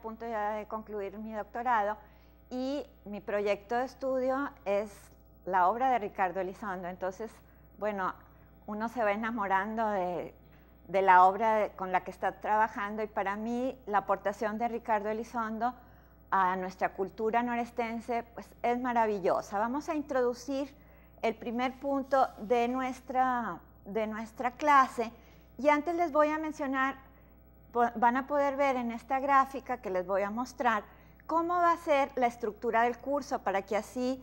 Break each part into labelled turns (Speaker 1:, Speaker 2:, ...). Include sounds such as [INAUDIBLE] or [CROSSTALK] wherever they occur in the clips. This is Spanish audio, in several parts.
Speaker 1: punto ya de concluir mi doctorado y mi proyecto de estudio es la obra de Ricardo Elizondo. Entonces, bueno, uno se va enamorando de, la obra con la que está trabajando y para mí la aportación de Ricardo Elizondo a nuestra cultura norestense pues, es maravillosa. Vamos a introducir el primer punto de nuestra, de nuestra clase y antes les voy a mencionar van a poder ver en esta gráfica que les voy a mostrar cómo va a ser la estructura del curso para que así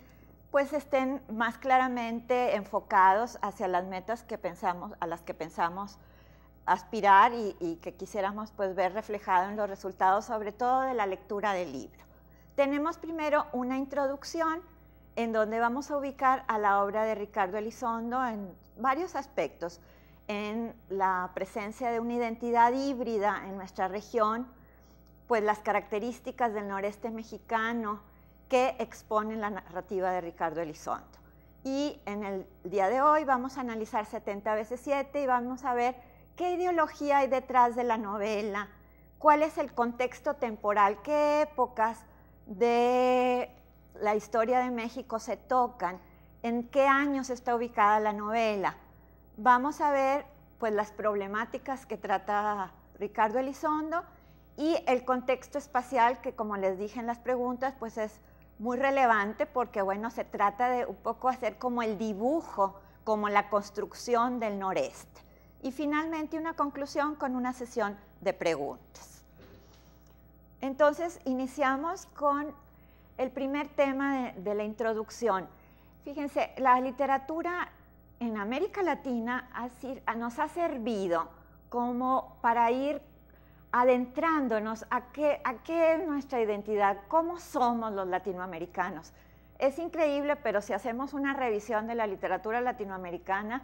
Speaker 1: pues estén más claramente enfocados hacia las metas que pensamos, a las que pensamos aspirar y, que quisiéramos pues, ver reflejado en los resultados, sobre todo de la lectura del libro. Tenemos primero una introducción en donde vamos a ubicar a la obra de Ricardo Elizondo en varios aspectos en la presencia de una identidad híbrida en nuestra región, pues las características del noreste mexicano que exponen la narrativa de Ricardo Elizondo. Y en el día de hoy vamos a analizar 70 veces 7 y vamos a ver qué ideología hay detrás de la novela, cuál es el contexto temporal, qué épocas de la historia de México se tocan, en qué años está ubicada la novela vamos a ver pues, las problemáticas que trata Ricardo Elizondo y el contexto espacial que, como les dije en las preguntas, pues es muy relevante porque, bueno, se trata de un poco hacer como el dibujo, como la construcción del noreste. Y finalmente una conclusión con una sesión de preguntas. Entonces, iniciamos con el primer tema de, de la introducción. Fíjense, la literatura en América Latina nos ha servido como para ir adentrándonos a qué, a qué es nuestra identidad, cómo somos los latinoamericanos. Es increíble, pero si hacemos una revisión de la literatura latinoamericana,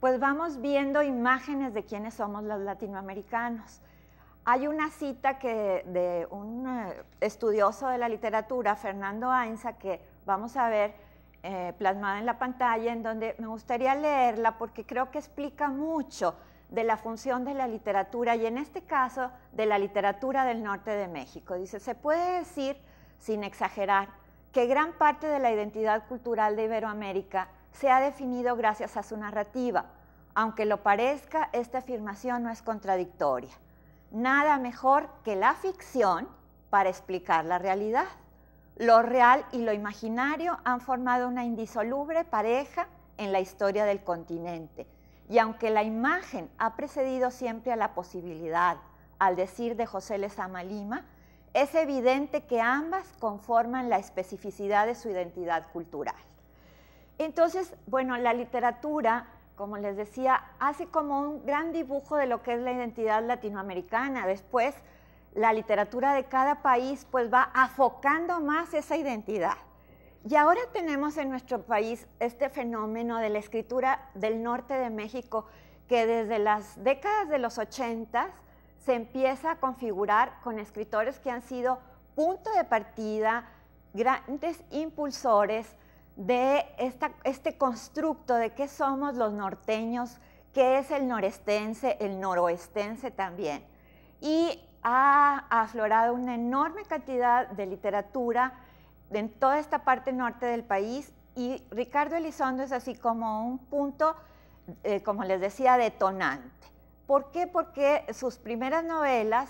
Speaker 1: pues vamos viendo imágenes de quiénes somos los latinoamericanos. Hay una cita que de un eh, estudioso de la literatura, Fernando Ainsa, que vamos a ver eh, plasmada en la pantalla, en donde me gustaría leerla porque creo que explica mucho de la función de la literatura y en este caso de la literatura del norte de México. Dice, se puede decir, sin exagerar, que gran parte de la identidad cultural de Iberoamérica se ha definido gracias a su narrativa. Aunque lo parezca, esta afirmación no es contradictoria. Nada mejor que la ficción para explicar la realidad. Lo real y lo imaginario han formado una indisoluble pareja en la historia del continente. Y aunque la imagen ha precedido siempre a la posibilidad, al decir de José Lezama Lima, es evidente que ambas conforman la especificidad de su identidad cultural. Entonces, bueno, la literatura, como les decía, hace como un gran dibujo de lo que es la identidad latinoamericana. Después, la literatura de cada país pues va afocando más esa identidad. Y ahora tenemos en nuestro país este fenómeno de la escritura del norte de México que desde las décadas de los 80 se empieza a configurar con escritores que han sido punto de partida, grandes impulsores de este constructo de qué somos los norteños, qué es el norestense, el noroestense también. Y ha aflorado una enorme cantidad de literatura en toda esta parte norte del país y Ricardo Elizondo es así como un punto, eh, como les decía, detonante. ¿Por qué? Porque sus primeras novelas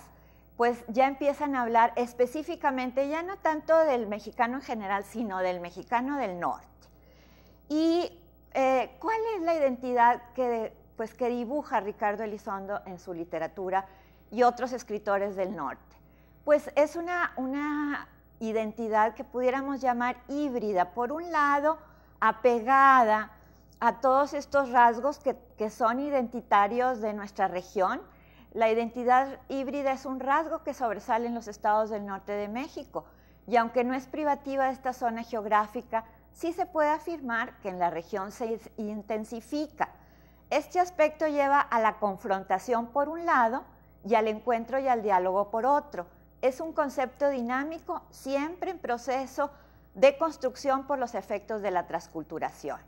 Speaker 1: pues ya empiezan a hablar específicamente, ya no tanto del mexicano en general, sino del mexicano del norte. ¿Y eh, cuál es la identidad que, pues, que dibuja Ricardo Elizondo en su literatura? y otros escritores del norte. Pues es una, identidad que pudiéramos llamar híbrida, por un lado apegada a todos estos rasgos que, que son identitarios de nuestra región. La identidad híbrida es un rasgo que sobresale en los estados del norte de México y aunque no es privativa de esta zona geográfica, sí se puede afirmar que en la región se intensifica. Este aspecto lleva a la confrontación, por un lado, y al encuentro y al diálogo por otro. Es un concepto dinámico, siempre en proceso de construcción por los efectos de la transculturación.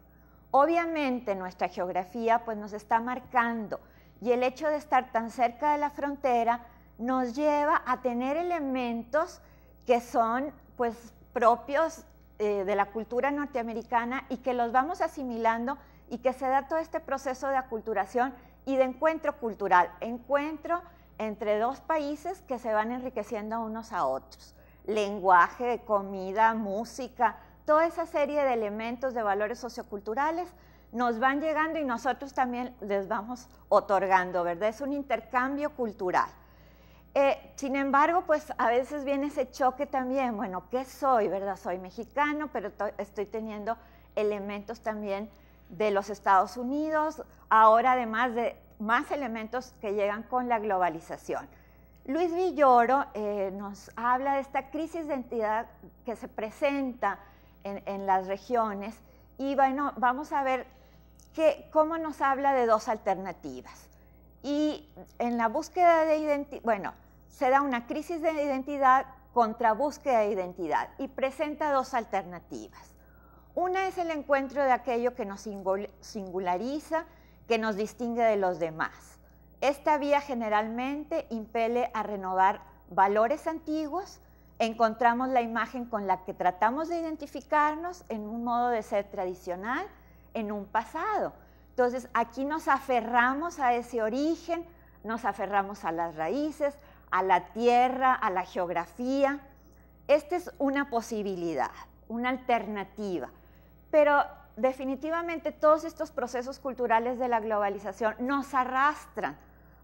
Speaker 1: Obviamente nuestra geografía pues, nos está marcando y el hecho de estar tan cerca de la frontera nos lleva a tener elementos que son pues, propios eh, de la cultura norteamericana y que los vamos asimilando y que se da todo este proceso de aculturación y de encuentro cultural, encuentro entre dos países que se van enriqueciendo unos a otros. Lenguaje, comida, música, toda esa serie de elementos de valores socioculturales nos van llegando y nosotros también les vamos otorgando, ¿verdad? Es un intercambio cultural. Eh, sin embargo, pues a veces viene ese choque también, bueno, ¿qué soy, verdad? Soy mexicano, pero estoy teniendo elementos también de los Estados Unidos, ahora además de más elementos que llegan con la globalización. Luis Villoro eh, nos habla de esta crisis de identidad que se presenta en, las regiones y bueno, vamos a ver cómo nos habla de dos alternativas. Y en la búsqueda de identidad, bueno, se da una crisis de identidad contra búsqueda de identidad y presenta dos alternativas. Una es el encuentro de aquello que nos singulariza que nos distingue de los demás. Esta vía generalmente impele a renovar valores antiguos, encontramos la imagen con la que tratamos de identificarnos en un modo de ser tradicional, en un pasado. Entonces aquí nos aferramos a ese origen, nos aferramos a las raíces, a la tierra, a la geografía. Esta es una posibilidad, una alternativa, pero definitivamente todos estos procesos culturales de la globalización nos arrastran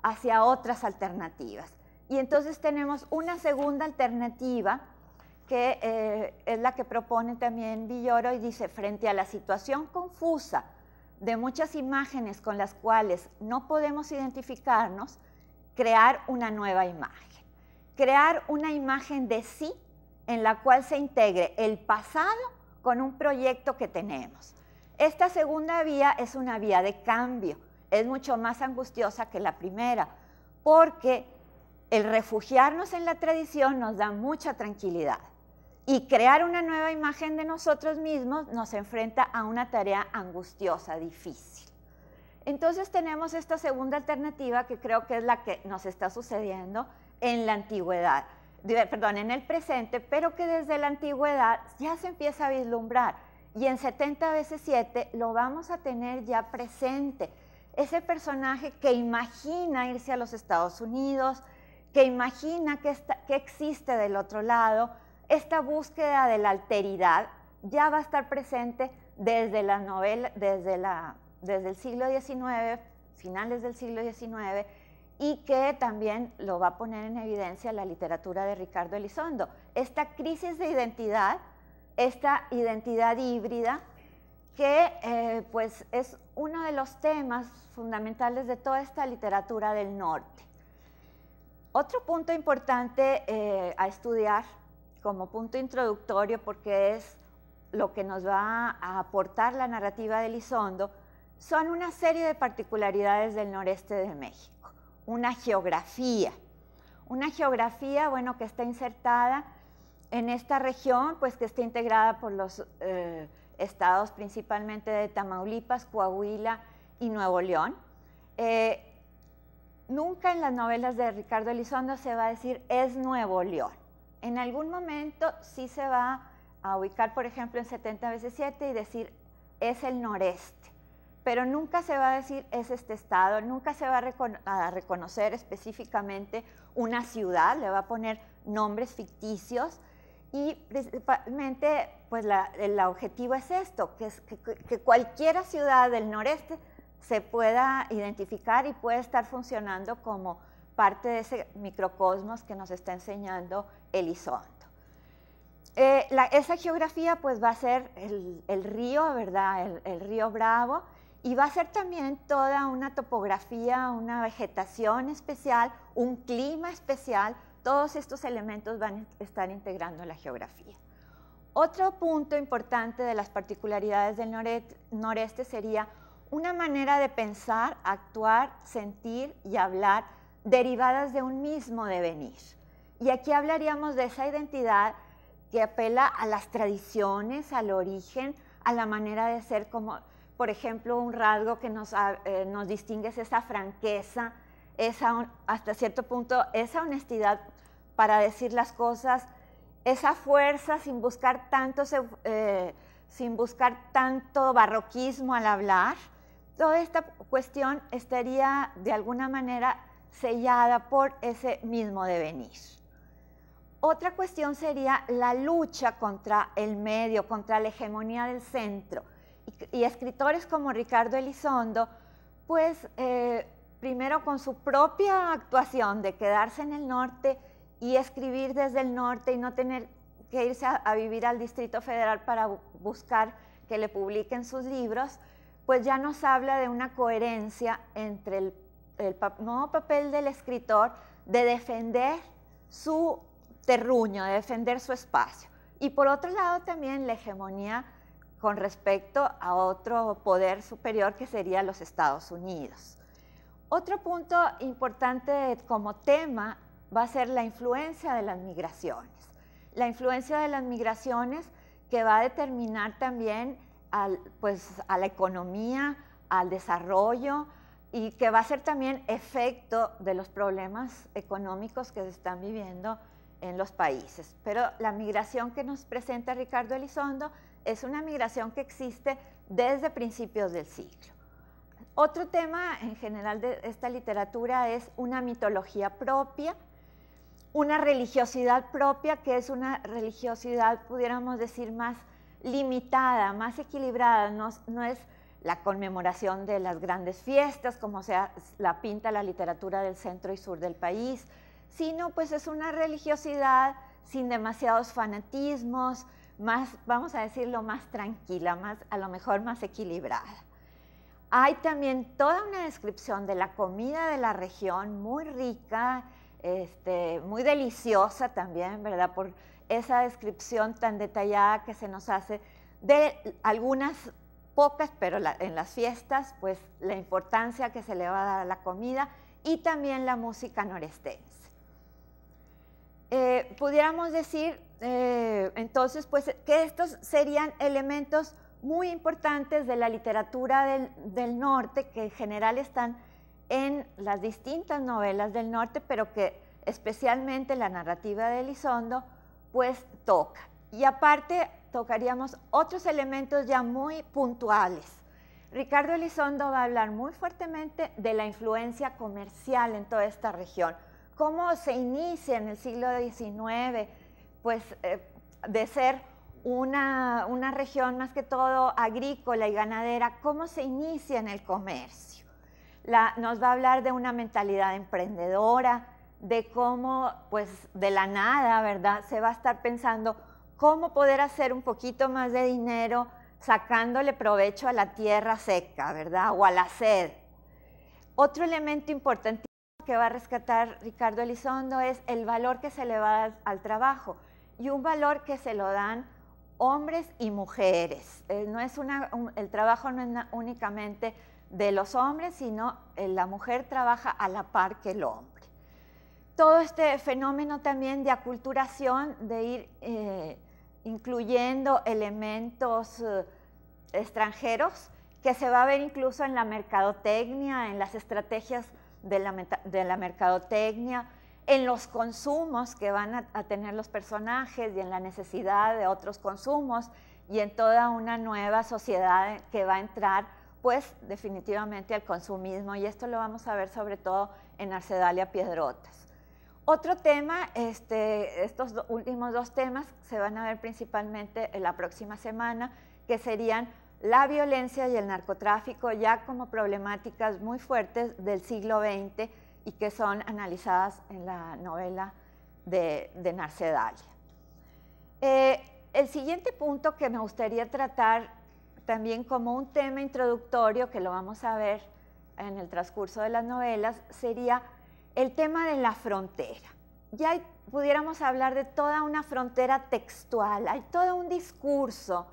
Speaker 1: hacia otras alternativas. Y entonces tenemos una segunda alternativa que eh, es la que propone también Villoro y dice, frente a la situación confusa de muchas imágenes con las cuales no podemos identificarnos, crear una nueva imagen. Crear una imagen de sí en la cual se integre el pasado con un proyecto que tenemos. Esta segunda vía es una vía de cambio, es mucho más angustiosa que la primera, porque el refugiarnos en la tradición nos da mucha tranquilidad y crear una nueva imagen de nosotros mismos nos enfrenta a una tarea angustiosa, difícil. Entonces tenemos esta segunda alternativa que creo que es la que nos está sucediendo en la antigüedad, perdón, en el presente, pero que desde la antigüedad ya se empieza a vislumbrar y en 70 veces 7 lo vamos a tener ya presente. Ese personaje que imagina irse a los Estados Unidos, que imagina que, existe del otro lado, esta búsqueda de la alteridad ya va a estar presente desde la novela, desde el siglo XIX, finales del siglo XIX, y que también lo va a poner en evidencia la literatura de Ricardo Elizondo. Esta crisis de identidad esta identidad híbrida que eh, pues es uno de los temas fundamentales de toda esta literatura del norte. Otro punto importante eh, a estudiar como punto introductorio, porque es lo que nos va a aportar la narrativa de Lizondo, son una serie de particularidades del noreste de México, una geografía, una geografía, bueno, que está insertada en esta región, pues que está integrada por los eh, estados principalmente de Tamaulipas, Coahuila y Nuevo León. Eh, nunca en las novelas de Ricardo Elizondo se va a decir es Nuevo León. En algún momento sí se va a ubicar, por ejemplo, en 70 veces 7 y decir es el noreste, pero nunca se va a decir es este estado, nunca se va a, a reconocer específicamente una ciudad, le va a poner nombres ficticios y principalmente, pues la, el objetivo es esto, que, es, que, cualquier ciudad del noreste se pueda identificar y pueda estar funcionando como parte de ese microcosmos que nos está enseñando Elizondo. Eh, esa geografía pues va a ser el, el río, ¿verdad? el, río Bravo y va a ser también toda una topografía, una vegetación especial, un clima especial todos estos elementos van a estar integrando la geografía. Otro punto importante de las particularidades del noreste sería una manera de pensar, actuar, sentir y hablar derivadas de un mismo devenir. Y aquí hablaríamos de esa identidad que apela a las tradiciones, al origen, a la manera de ser como, por ejemplo, un rasgo que nos, eh, distingue es esa franqueza, hasta cierto punto, esa honestidad para decir las cosas, esa fuerza sin buscar tanto, eh, sin buscar tanto barroquismo al hablar, toda esta cuestión estaría de alguna manera sellada por ese mismo devenir. Otra cuestión sería la lucha contra el medio, contra la hegemonía del centro. Y, escritores como Ricardo Elizondo, pues eh, primero con su propia actuación de quedarse en el norte y escribir desde el norte y no tener que irse a, vivir al Distrito Federal para buscar que le publiquen sus libros, pues ya nos habla de una coherencia entre el, nuevo papel del escritor de defender su terruño, de defender su espacio. Y por otro lado también la hegemonía con respecto a otro poder superior que sería los Estados Unidos. Otro punto importante como tema va a ser la influencia de las migraciones. La influencia de las migraciones que va a determinar también pues, a la economía, al desarrollo y que va a ser también efecto de los problemas económicos que se están viviendo en los países. Pero la migración que nos presenta Ricardo Elizondo es una migración que existe desde principios del siglo. Otro tema en general de esta literatura es una mitología propia, una religiosidad propia, que es una religiosidad, pudiéramos decir, más limitada, más equilibrada, no, es la conmemoración de las grandes fiestas, como sea, la pinta la literatura del centro y sur del país, sino pues es una religiosidad sin demasiados fanatismos, más, vamos a decirlo, más tranquila, más, a lo mejor más equilibrada. Hay también toda una descripción de la comida de la región, muy rica, este, muy deliciosa también, ¿verdad? Por esa descripción tan detallada que se nos hace de algunas pocas, pero en las fiestas, pues la importancia que se le va a dar a la comida y también la música norestense. Eh, pudiéramos decir, eh, entonces, pues que estos serían elementos muy importantes de la literatura del, del, norte, que en general están en las distintas novelas del norte, pero que especialmente la narrativa de Elizondo, pues toca. Y aparte tocaríamos otros elementos ya muy puntuales. Ricardo Elizondo va a hablar muy fuertemente de la influencia comercial en toda esta región, cómo se inicia en el siglo XIX, pues eh, de ser una, una región más que todo agrícola y ganadera, ¿cómo se inicia en el comercio? nos va a hablar de una mentalidad emprendedora, de cómo, pues de la nada, ¿verdad? Se va a estar pensando cómo poder hacer un poquito más de dinero sacándole provecho a la tierra seca, ¿verdad? O a la sed. Otro elemento importantísimo que va a rescatar Ricardo Elizondo es el valor que se le va al trabajo y un valor que se lo dan hombres y mujeres. Eh, el trabajo no es únicamente de los hombres, sino eh, la mujer trabaja a la par que el hombre. Todo este fenómeno también de aculturación, de ir eh, incluyendo elementos extranjeros, que se va a ver incluso en la mercadotecnia, en las estrategias de la mercadotecnia, en los consumos que van a, tener los personajes y en la necesidad de otros consumos y en toda una nueva sociedad que va a entrar, pues definitivamente al consumismo y esto lo vamos a ver sobre todo en Arcedalia Piedrotas. Otro tema, este, estos últimos dos temas se van a ver principalmente en la próxima semana, que serían la violencia y el narcotráfico ya como problemáticas muy fuertes del siglo XX y que son analizadas en la novela de, de Narcedalia. Eh, el siguiente punto que me gustaría tratar también como un tema introductorio, que lo vamos a ver en el transcurso de las novelas, sería el tema de la frontera. Ya pudiéramos hablar de toda una frontera textual, hay todo un discurso,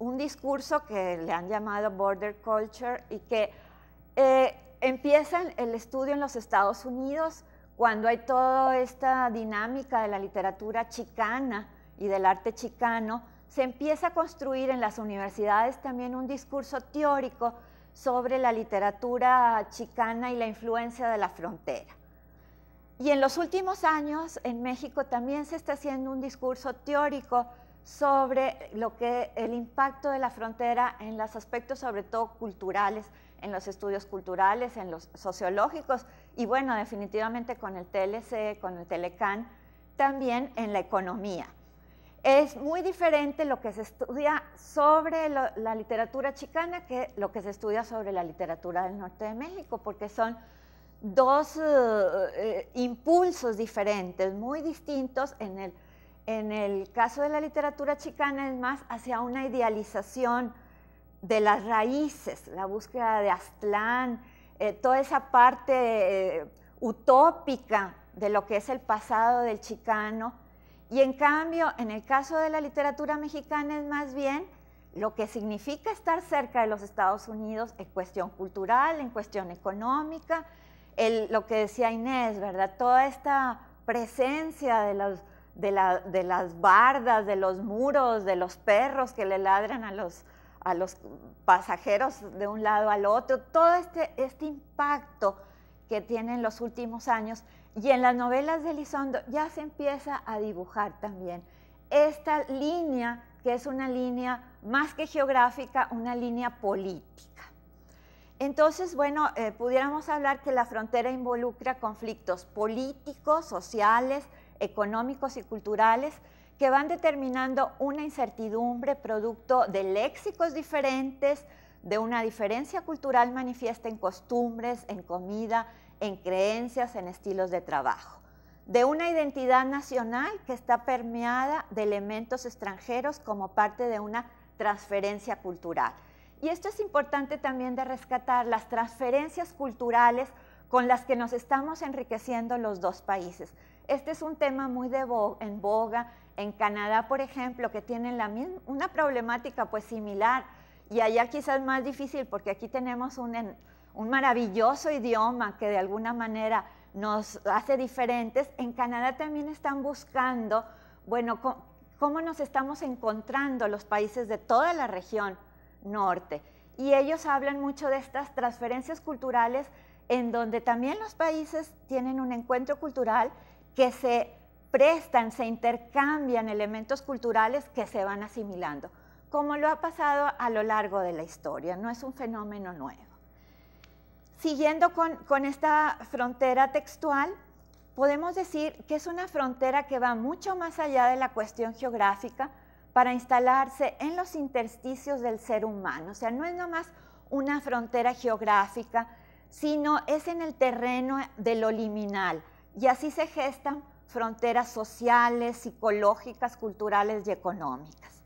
Speaker 1: un discurso que le han llamado border culture y que eh, empiezan el estudio en los Estados Unidos cuando hay toda esta dinámica de la literatura chicana y del arte chicano, se empieza a construir en las universidades también un discurso teórico sobre la literatura chicana y la influencia de la frontera. Y en los últimos años en México también se está haciendo un discurso teórico sobre lo que el impacto de la frontera en los aspectos sobre todo culturales en los estudios culturales, en los sociológicos y bueno, definitivamente con el TLC, con el Telecan, también en la economía. Es muy diferente lo que se estudia sobre la literatura chicana que lo que se estudia sobre la literatura del norte de México, porque son dos eh, eh, impulsos diferentes, muy distintos. En el, en el caso de la literatura chicana es más hacia una idealización de las raíces, la búsqueda de Aztlán, eh, toda esa parte eh, utópica de lo que es el pasado del chicano. Y en cambio, en el caso de la literatura mexicana es más bien lo que significa estar cerca de los Estados Unidos en cuestión cultural, en cuestión económica, lo que decía Inés, ¿verdad? Toda esta presencia de, los, de las bardas, de los muros, de los perros que le ladran a los, a los pasajeros de un lado al otro, todo este, este impacto que tiene los últimos años. Y en las novelas de Elizondo ya se empieza a dibujar también esta línea, que es una línea más que geográfica, una línea política. Entonces, bueno, eh, pudiéramos hablar que la frontera involucra conflictos políticos, sociales, económicos y culturales, que van determinando una incertidumbre producto de léxicos diferentes, de una diferencia cultural manifiesta en costumbres, en comida, en creencias, en estilos de trabajo, de una identidad nacional que está permeada de elementos extranjeros como parte de una transferencia cultural. Y esto es importante también de rescatar, las transferencias culturales con las que nos estamos enriqueciendo los dos países. Este es un tema muy de en boga en Canadá, por ejemplo, que tienen la una problemática pues similar y allá quizás más difícil porque aquí tenemos un, maravilloso idioma que de alguna manera nos hace diferentes. En Canadá también están buscando, bueno, cómo nos estamos encontrando los países de toda la región norte. Y ellos hablan mucho de estas transferencias culturales en donde también los países tienen un encuentro cultural que se prestan, se intercambian elementos culturales que se van asimilando, como lo ha pasado a lo largo de la historia, no es un fenómeno nuevo. Siguiendo con, esta frontera textual, podemos decir que es una frontera que va mucho más allá de la cuestión geográfica para instalarse en los intersticios del ser humano. O sea, no es nomás una frontera geográfica, sino es en el terreno de lo liminal. Y así se gestan fronteras sociales, psicológicas, culturales y económicas.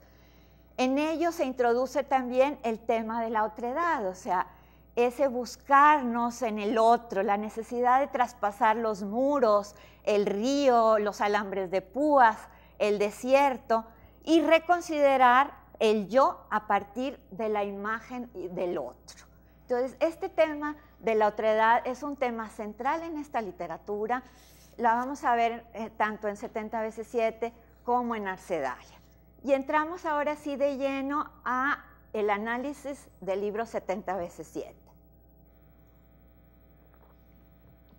Speaker 1: En ello se introduce también el tema de la otredad, o sea, ese buscarnos en el otro, la necesidad de traspasar los muros, el río, los alambres de púas, el desierto y reconsiderar el yo a partir de la imagen del otro. Entonces, este tema de la otredad es un tema central en esta literatura. La vamos a ver eh, tanto en 70 veces 7 como en Arcedalia. Y entramos ahora sí de lleno a el análisis del libro 70 veces 7.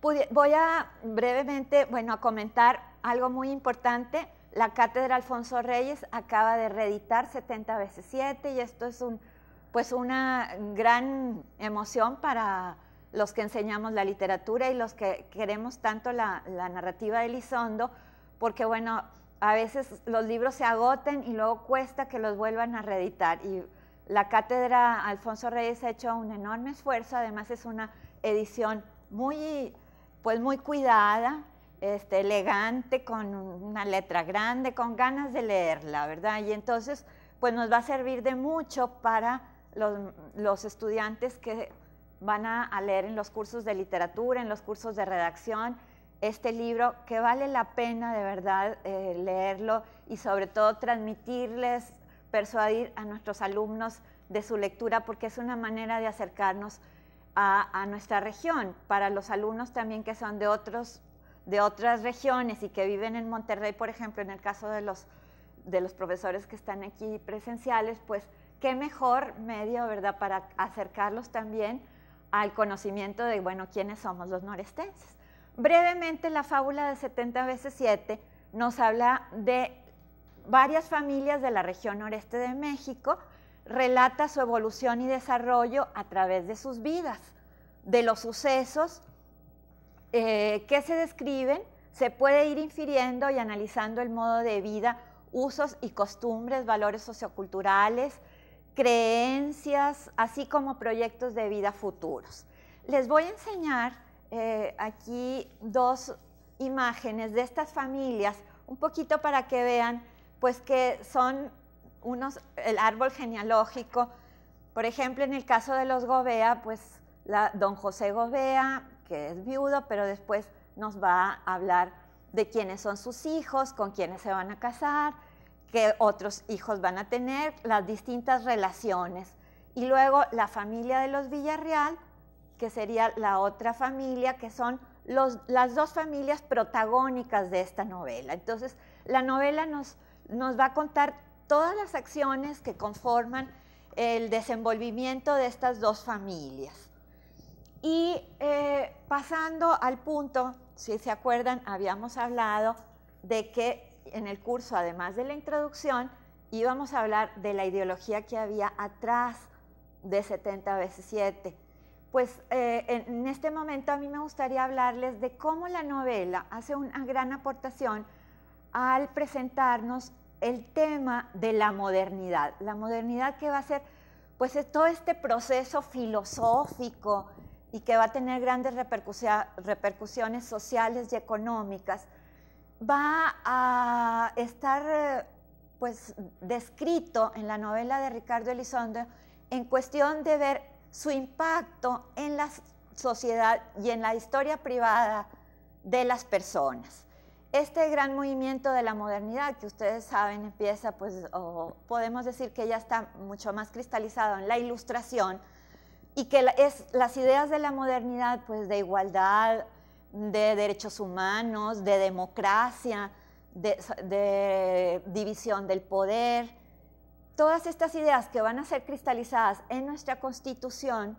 Speaker 1: Voy a brevemente, bueno, a comentar algo muy importante. La cátedra Alfonso Reyes acaba de reeditar 70 veces 7 y esto es un, pues una gran emoción para los que enseñamos la literatura y los que queremos tanto la, narrativa de Elizondo, porque bueno, a veces los libros se agoten y luego cuesta que los vuelvan a reeditar. Y la cátedra Alfonso Reyes ha hecho un enorme esfuerzo, además es una edición muy, pues muy cuidada, este, elegante, con una letra grande, con ganas de leerla, ¿verdad? Y entonces, pues nos va a servir de mucho para los, los estudiantes que van a, leer en los cursos de literatura, en los cursos de redacción, este libro que vale la pena de verdad eh, leerlo y sobre todo transmitirles, persuadir a nuestros alumnos de su lectura porque es una manera de acercarnos a, a nuestra región. Para los alumnos también que son de, otros, de otras regiones y que viven en Monterrey, por ejemplo, en el caso de los, de los profesores que están aquí presenciales, pues qué mejor medio, ¿verdad?, para acercarlos también al conocimiento de, bueno, quiénes somos los norestenses. Brevemente, la fábula de 70 veces 7 nos habla de varias familias de la región noreste de México, relata su evolución y desarrollo a través de sus vidas, de los sucesos eh, que se describen, se puede ir infiriendo y analizando el modo de vida, usos y costumbres, valores socioculturales, creencias, así como proyectos de vida futuros. Les voy a enseñar eh, aquí dos imágenes de estas familias, un poquito para que vean, pues que son unos, el árbol genealógico, por ejemplo, en el caso de los Gobea, pues don José Gobea, que es viudo, pero después nos va a hablar de quiénes son sus hijos, con quiénes se van a casar, que otros hijos van a tener, las distintas relaciones. Y luego la familia de los Villarreal, que sería la otra familia, que son las dos familias protagónicas de esta novela. Entonces, la novela nos, nos va a contar todas las acciones que conforman el desenvolvimiento de estas dos familias. Y eh, pasando al punto, si se acuerdan, habíamos hablado de que en el curso, además de la introducción, íbamos a hablar de la ideología que había atrás de 70 veces 7. Pues eh, en este momento a mí me gustaría hablarles de cómo la novela hace una gran aportación al presentarnos el tema de la modernidad. La modernidad que va a ser, pues todo este proceso filosófico y que va a tener grandes repercusiones sociales y económicas va a estar eh, pues descrito en la novela de Ricardo Elizondo en cuestión de ver su impacto en la sociedad y en la historia privada de las personas. Este gran movimiento de la modernidad que ustedes saben empieza, pues, o podemos decir que ya está mucho más cristalizado en la ilustración y que es, las ideas de la modernidad, pues, de igualdad, de derechos humanos, de democracia, de, división del poder. Todas estas ideas que van a ser cristalizadas en nuestra constitución,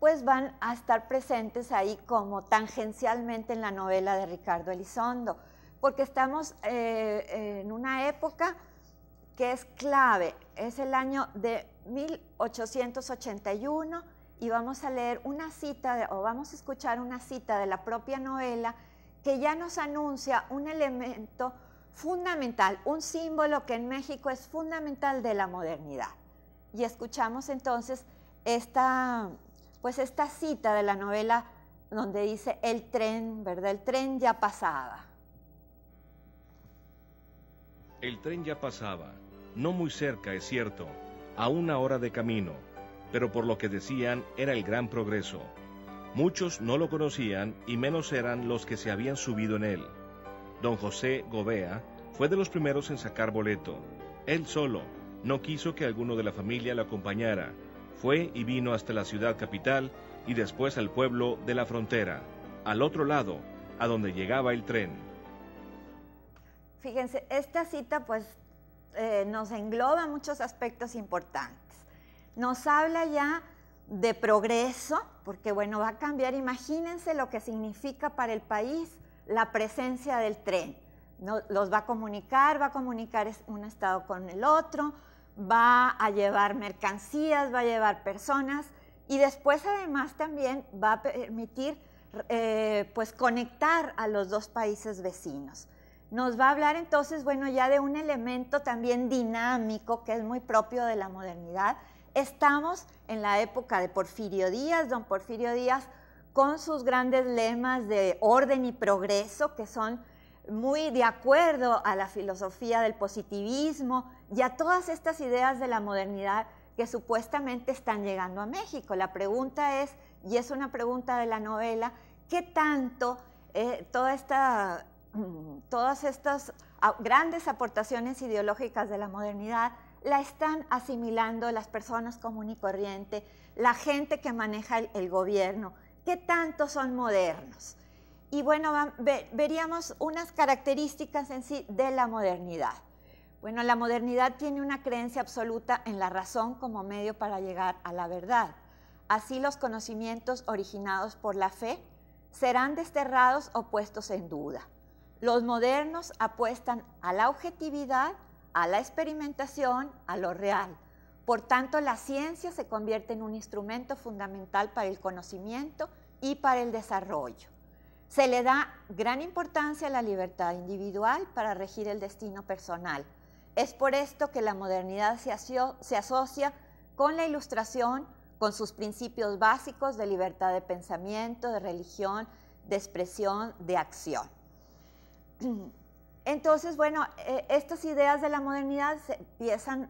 Speaker 1: pues van a estar presentes ahí como tangencialmente en la novela de Ricardo Elizondo, porque estamos eh, en una época que es clave, es el año de 1881 y vamos a leer una cita o vamos a escuchar una cita de la propia novela que ya nos anuncia un elemento fundamental, un símbolo que en México es fundamental de la modernidad. Y escuchamos entonces esta, pues esta cita de la novela donde dice el tren, ¿verdad? El tren ya pasaba.
Speaker 2: El tren ya pasaba, no muy cerca, es cierto, a una hora de camino pero por lo que decían era el gran progreso. Muchos no lo conocían y menos eran los que se habían subido en él. Don José Gobea fue de los primeros en sacar boleto. Él solo no quiso que alguno de la familia lo acompañara. Fue y vino hasta la ciudad capital y después al pueblo de la frontera, al otro lado, a donde llegaba el tren.
Speaker 1: Fíjense, esta cita pues eh, nos engloba muchos aspectos importantes. Nos habla ya de progreso, porque bueno, va a cambiar, imagínense lo que significa para el país la presencia del tren. Los va a comunicar, va a comunicar un estado con el otro, va a llevar mercancías, va a llevar personas y después además también va a permitir eh, pues conectar a los dos países vecinos. Nos va a hablar entonces, bueno, ya de un elemento también dinámico que es muy propio de la modernidad, Estamos en la época de Porfirio Díaz, don Porfirio Díaz, con sus grandes lemas de orden y progreso, que son muy de acuerdo a la filosofía del positivismo y a todas estas ideas de la modernidad que supuestamente están llegando a México. La pregunta es, y es una pregunta de la novela, ¿qué tanto eh, mm, todas estas ah, grandes aportaciones ideológicas de la modernidad la están asimilando las personas común y corriente, la gente que maneja el, gobierno. ¿Qué tanto son modernos? Y bueno, veríamos unas características en sí de la modernidad. Bueno, la modernidad tiene una creencia absoluta en la razón como medio para llegar a la verdad. Así los conocimientos originados por la fe serán desterrados o puestos en duda. Los modernos apuestan a la objetividad, a la experimentación, a lo real. Por tanto, la ciencia se convierte en un instrumento fundamental para el conocimiento y para el desarrollo. Se le da gran importancia a la libertad individual para regir el destino personal. Es por esto que la modernidad se, asocia con la ilustración, con sus principios básicos de libertad de pensamiento, de religión, de expresión, de acción. [CLEARS THROAT] Entonces, bueno, eh, estas ideas de la modernidad se empiezan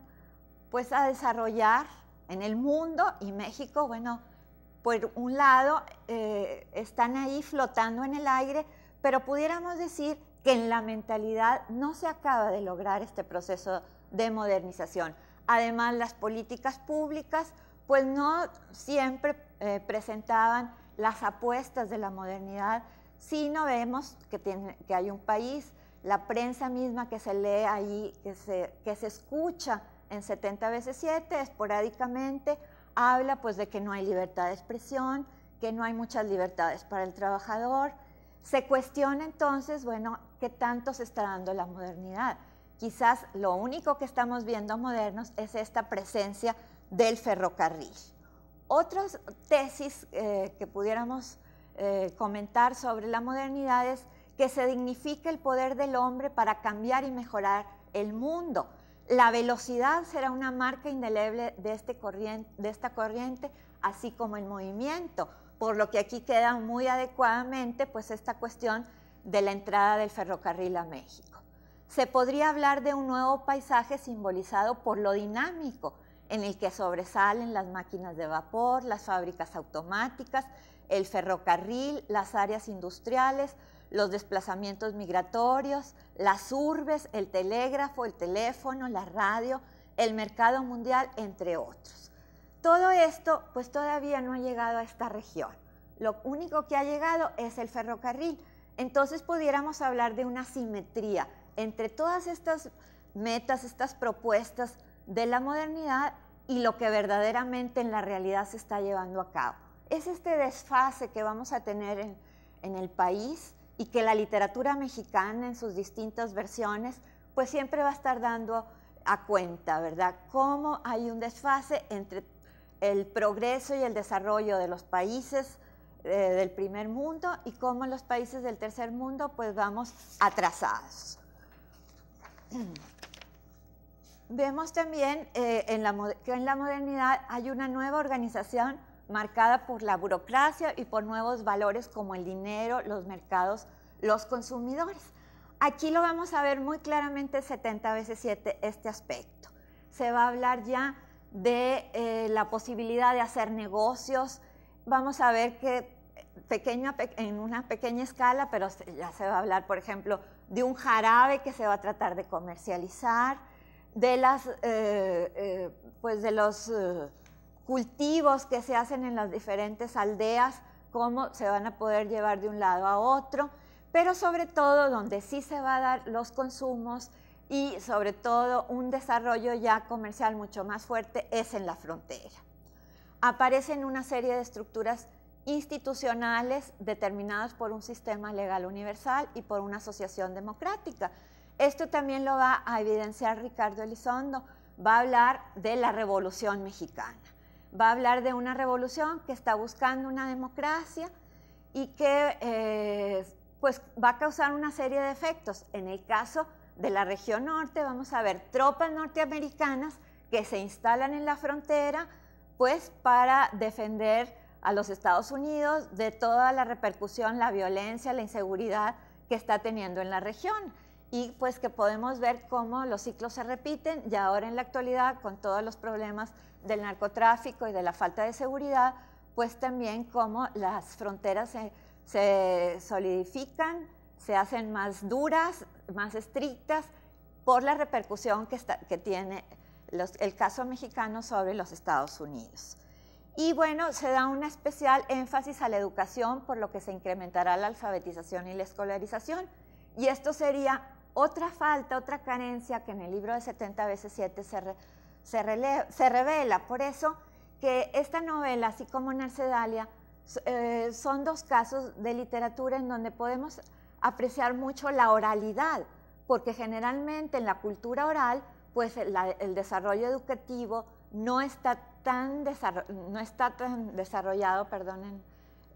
Speaker 1: pues a desarrollar en el mundo y México, bueno, por un lado eh, están ahí flotando en el aire, pero pudiéramos decir que en la mentalidad no se acaba de lograr este proceso de modernización. Además, las políticas públicas pues no siempre eh, presentaban las apuestas de la modernidad, sino vemos que hay un país la prensa misma que se lee ahí, que se, que se escucha en 70 veces 7 esporádicamente, habla pues de que no hay libertad de expresión, que no hay muchas libertades para el trabajador. Se cuestiona entonces, bueno, qué tanto se está dando la modernidad. Quizás lo único que estamos viendo modernos es esta presencia del ferrocarril. Otras tesis eh, que pudiéramos eh, comentar sobre la modernidad es que se dignifique el poder del hombre para cambiar y mejorar el mundo. La velocidad será una marca indeleble este de, esta corriente, así como el movimiento, por lo que aquí queda muy adecuadamente pues esta cuestión de la entrada del ferrocarril a México. Se podría hablar de un nuevo paisaje simbolizado por lo dinámico, en el que sobresalen las máquinas de vapor, las fábricas automáticas, el ferrocarril, las áreas industriales, los desplazamientos migratorios, las urbes, el telégrafo, el teléfono, la radio, el mercado mundial, entre otros. Todo esto pues todavía no ha llegado a esta región. Lo único que ha llegado es el ferrocarril. Entonces pudiéramos hablar de una simetría entre todas estas metas, estas propuestas de la modernidad y lo que verdaderamente en la realidad se está llevando a cabo. Es este desfase que vamos a tener en, el país y que la literatura mexicana en sus distintas versiones pues siempre va a estar dando a cuenta, ¿verdad? Cómo hay un desfase entre el progreso y el desarrollo de los países eh, del primer mundo y cómo los países del tercer mundo pues vamos atrasados. [CLEARS THROAT] Vemos también eh, que en la modernidad hay una nueva organización marcada por la burocracia y por nuevos valores como el dinero, los mercados, los consumidores. Aquí lo vamos a ver muy claramente 70 veces 7 este aspecto. Se va a hablar ya de eh, la posibilidad de hacer negocios. Vamos a ver que pequeña en una pequeña escala, pero ya se va a hablar, por ejemplo, de un jarabe que se va a tratar de comercializar, de las, eh, eh, pues de los cultivos que se hacen en las diferentes aldeas, cómo se van a poder llevar de un lado a otro, pero sobre todo donde sí se va a dar los consumos y sobre todo un desarrollo ya comercial mucho más fuerte es en la frontera. Aparecen una serie de estructuras institucionales determinadas por un sistema legal universal y por una asociación democrática. Esto también lo va a evidenciar Ricardo Elizondo, va a hablar de la Revolución Mexicana va a hablar de una revolución que está buscando una democracia y que eh, pues va a causar una serie de efectos. En el caso de la región norte vamos a ver tropas norteamericanas que se instalan en la frontera pues para defender a los Estados Unidos de toda la repercusión, la violencia, la inseguridad que está teniendo en la región y pues que podemos ver cómo los ciclos se repiten y ahora en la actualidad con todos los problemas del narcotráfico y de la falta de seguridad, pues también cómo las fronteras se, se solidifican, se hacen más duras, más estrictas por la repercusión que, que tiene el caso mexicano sobre los Estados Unidos. Y bueno, se da un especial énfasis a la educación, por lo que se incrementará la alfabetización y la escolarización. Y esto sería otra falta, otra carencia que en el libro de 70 veces 7 se, se, revela. Por eso que esta novela, así como Narcedalia, eh, son dos casos de literatura en donde podemos apreciar mucho la oralidad, porque generalmente en la cultura oral, pues el, desarrollo educativo no está tan, no está tan desarrollado, perdonen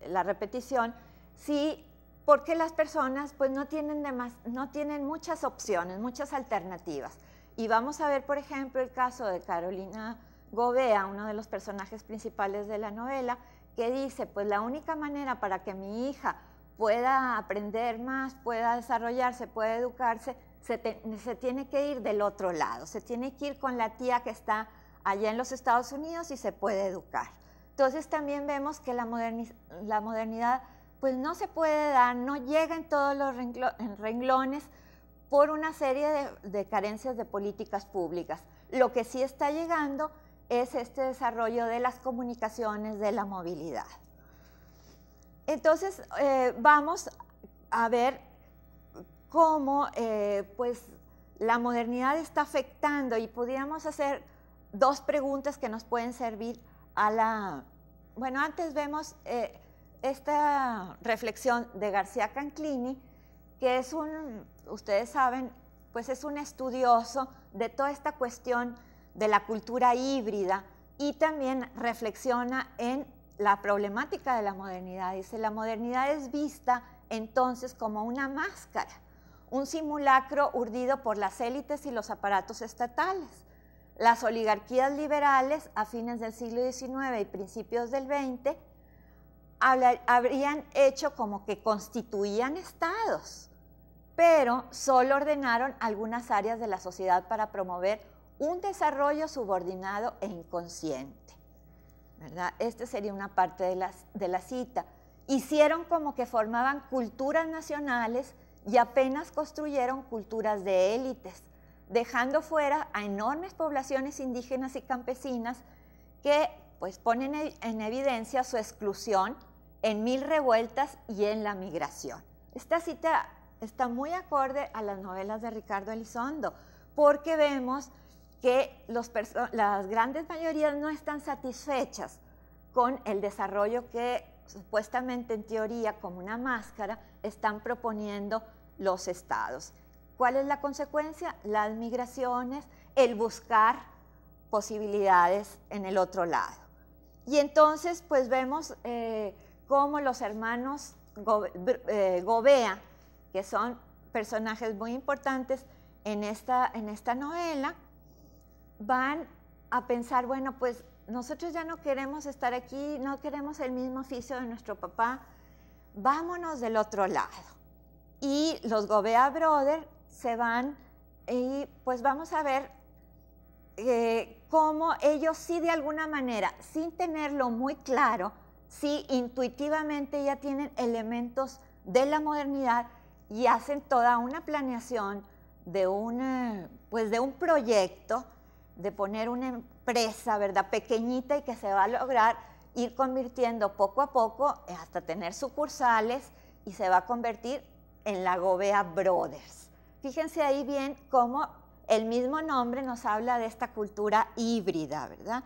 Speaker 1: la repetición, si porque las personas pues no tienen, muchas opciones, muchas alternativas. Y vamos a ver, por ejemplo, el caso de Carolina Gobea, uno de los personajes principales de la novela, que dice, pues la única manera para que mi hija pueda aprender más, pueda desarrollarse, pueda educarse, se, tiene que ir del otro lado, se tiene que ir con la tía que está allá en los Estados Unidos y se puede educar. Entonces también vemos que la modernidad pues no se puede dar, no llega en todos los renglones por una serie de, carencias de políticas públicas. Lo que sí está llegando es este desarrollo de las comunicaciones, de la movilidad. Entonces, eh, vamos a ver cómo eh, pues, la modernidad está afectando y pudiéramos hacer dos preguntas que nos pueden servir a la... Bueno, antes vemos eh, esta reflexión de García Canclini, que es un, ustedes saben, pues es un estudioso de toda esta cuestión de la cultura híbrida y también reflexiona en la problemática de la modernidad. Dice, la modernidad es vista entonces como una máscara, un simulacro urdido por las élites y los aparatos estatales. Las oligarquías liberales a fines del siglo XIX y principios del XX habrían hecho como que constituían estados, pero solo ordenaron algunas áreas de la sociedad para promover un desarrollo subordinado e inconsciente. ¿verdad? Esta sería una parte de la, de la cita. Hicieron como que formaban culturas nacionales y apenas construyeron culturas de élites, dejando fuera a enormes poblaciones indígenas y campesinas que pues ponen en evidencia su exclusión en Mil Revueltas y en La Migración. Esta cita está muy acorde a las novelas de Ricardo Elizondo, porque vemos que los las grandes mayorías no están satisfechas con el desarrollo que supuestamente en teoría como una máscara están proponiendo los estados. ¿Cuál es la consecuencia? Las migraciones, el buscar posibilidades en el otro lado. Y entonces pues vemos eh, cómo los hermanos eh, Gobea, que son personajes muy importantes en esta, novela, van a pensar, bueno, pues nosotros ya no queremos estar aquí, no queremos el mismo oficio de nuestro papá, vámonos del otro lado. Y los Gobea Brothers se van y pues vamos a ver eh, cómo ellos sí de alguna manera, sin tenerlo muy claro, Sí, intuitivamente ya tienen elementos de la modernidad y hacen toda una planeación de un, eh, pues de un proyecto, de poner una empresa, ¿verdad? Pequeñita y que se va a lograr ir convirtiendo poco a poco hasta tener sucursales y se va a convertir en la Gobea Brothers. Fíjense ahí bien cómo el mismo nombre nos habla de esta cultura híbrida, ¿verdad?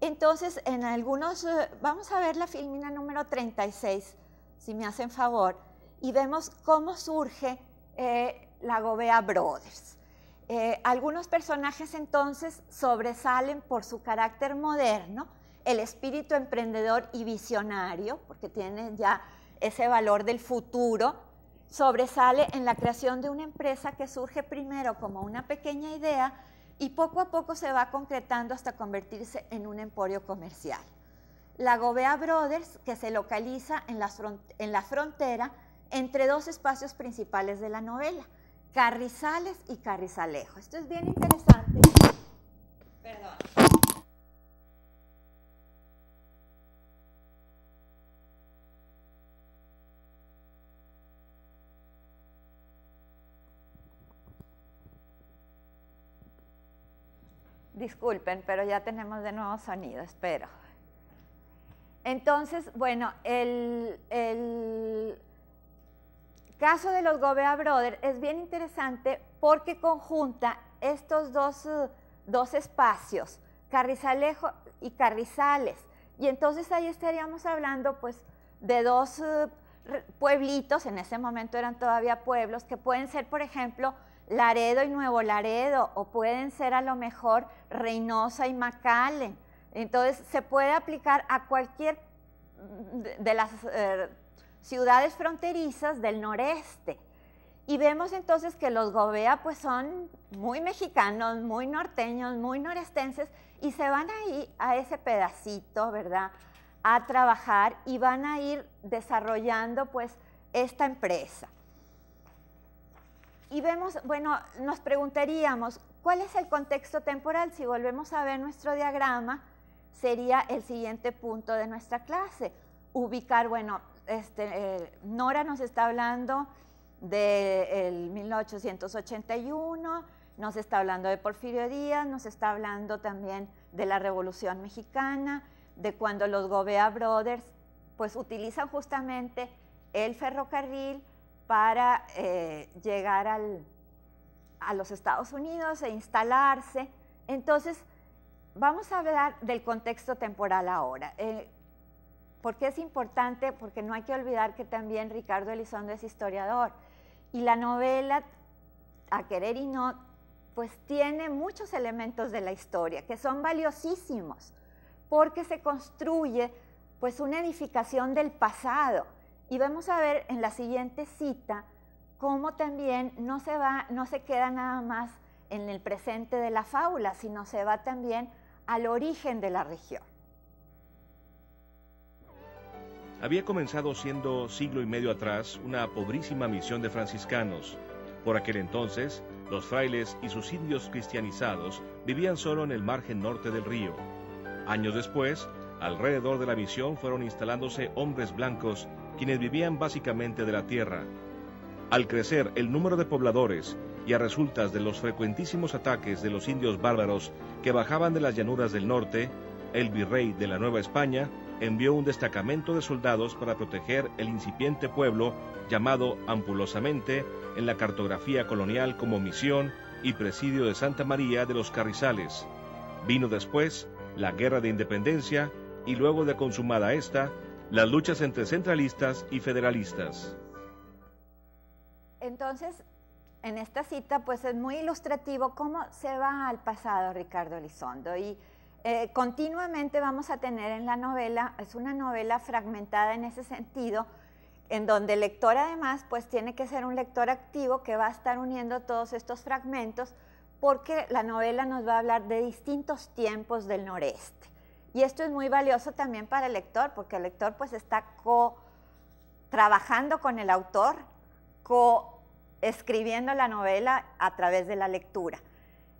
Speaker 1: Entonces, en algunos, eh, vamos a ver la filmina número 36, si me hacen favor, y vemos cómo surge eh, la Gobea Brothers. Eh, algunos personajes entonces sobresalen por su carácter moderno, el espíritu emprendedor y visionario, porque tiene ya ese valor del futuro, sobresale en la creación de una empresa que surge primero como una pequeña idea y poco a poco se va concretando hasta convertirse en un emporio comercial. La Gobea Brothers, que se localiza en la, en la frontera entre dos espacios principales de la novela, Carrizales y Carrizalejo. Esto es bien interesante. Perdón. Disculpen, pero ya tenemos de nuevo sonido, espero. Entonces, bueno, el, caso de los Gobea Brothers es bien interesante porque conjunta estos dos, espacios, Carrizalejo y Carrizales. Y entonces ahí estaríamos hablando pues de dos eh, pueblitos, en ese momento eran todavía pueblos, que pueden ser, por ejemplo, Laredo y Nuevo Laredo, o pueden ser a lo mejor Reynosa y Macale. Entonces, se puede aplicar a cualquier mm, de las eh, ciudades fronterizas del noreste. Y vemos entonces que los Gobea pues son muy mexicanos, muy norteños, muy norestenses y se van ahí a ese pedacito, ¿verdad? A trabajar y van a ir desarrollando pues esta empresa. Y vemos, bueno, nos preguntaríamos, ¿cuál es el contexto temporal? Si volvemos a ver nuestro diagrama, sería el siguiente punto de nuestra clase. Ubicar, bueno, este, eh, Nora nos está hablando del 1881, nos está hablando de Porfirio Díaz, nos está hablando también de la Revolución Mexicana, de cuando los Gobea Brothers pues utilizan justamente el ferrocarril para eh, llegar a los Estados Unidos e instalarse. Entonces, vamos a hablar del contexto temporal ahora. Eh, ¿Por qué es importante? Porque no hay que olvidar que también Ricardo Elizondo es historiador y la novela, a querer y no, pues tiene muchos elementos de la historia que son valiosísimos porque se construye pues una edificación del pasado y vamos a ver en la siguiente cita cómo también no se, va, no se queda nada más en el presente de la fábula, sino se va también al origen de la región.
Speaker 2: Había comenzado siendo siglo y medio atrás una pobrísima misión de franciscanos. Por aquel entonces, los frailes y sus indios cristianizados vivían solo en el margen norte del río. Años después, alrededor de la misión fueron instalándose hombres blancos quienes vivían básicamente de la tierra. Al crecer el número de pobladores y a resultas de los frecuentísimos ataques de los indios bárbaros que bajaban de las llanuras del norte, el virrey de la Nueva España envió un destacamento de soldados para proteger el incipiente pueblo llamado ampulosamente en la cartografía colonial como Misión y Presidio de Santa María de los Carrizales. Vino después la Guerra de Independencia y luego de consumada esta, las luchas entre centralistas y federalistas.
Speaker 1: Entonces, en esta cita, pues es muy ilustrativo cómo se va al pasado Ricardo Elizondo. Y eh, continuamente vamos a tener en la novela, es una novela fragmentada en ese sentido, en donde el lector además, pues tiene que ser un lector activo que va a estar uniendo todos estos fragmentos, porque la novela nos va a hablar de distintos tiempos del noreste. Y esto es muy valioso también para el lector, porque el lector pues está co trabajando con el autor, co escribiendo la novela a través de la lectura.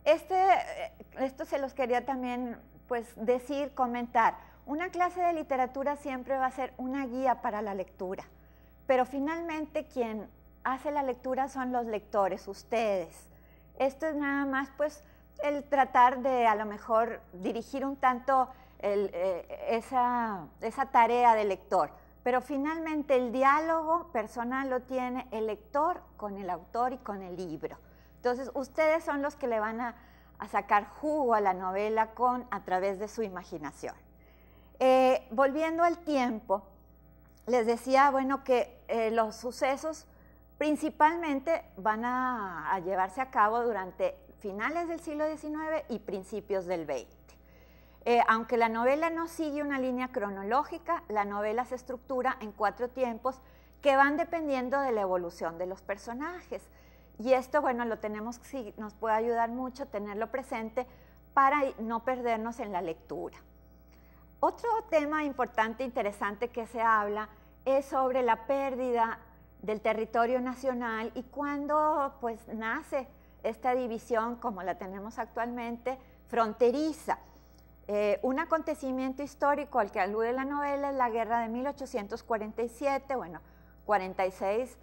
Speaker 1: Este, eh, esto se los quería también pues decir, comentar. Una clase de literatura siempre va a ser una guía para la lectura, pero finalmente quien hace la lectura son los lectores, ustedes. Esto es nada más pues el tratar de a lo mejor dirigir un tanto eh, esa, tarea del lector. Pero finalmente el diálogo personal lo tiene el lector con el autor y con el libro. Entonces, ustedes son los que le van a, sacar jugo a la novela con, a través de su imaginación. Eh, volviendo al tiempo, les decía, bueno, que eh, los sucesos principalmente van a, a, llevarse a cabo durante finales del siglo XIX y principios del XX. Eh, aunque la novela no sigue una línea cronológica, la novela se estructura en cuatro tiempos que van dependiendo de la evolución de los personajes. Y esto, bueno, lo tenemos, nos puede ayudar mucho tenerlo presente para no perdernos en la lectura. Otro tema importante, e interesante que se habla es sobre la pérdida del territorio nacional y cuando pues nace esta división como la tenemos actualmente, fronteriza. Eh, un acontecimiento histórico al que alude la novela es la guerra de 1847, bueno, 46,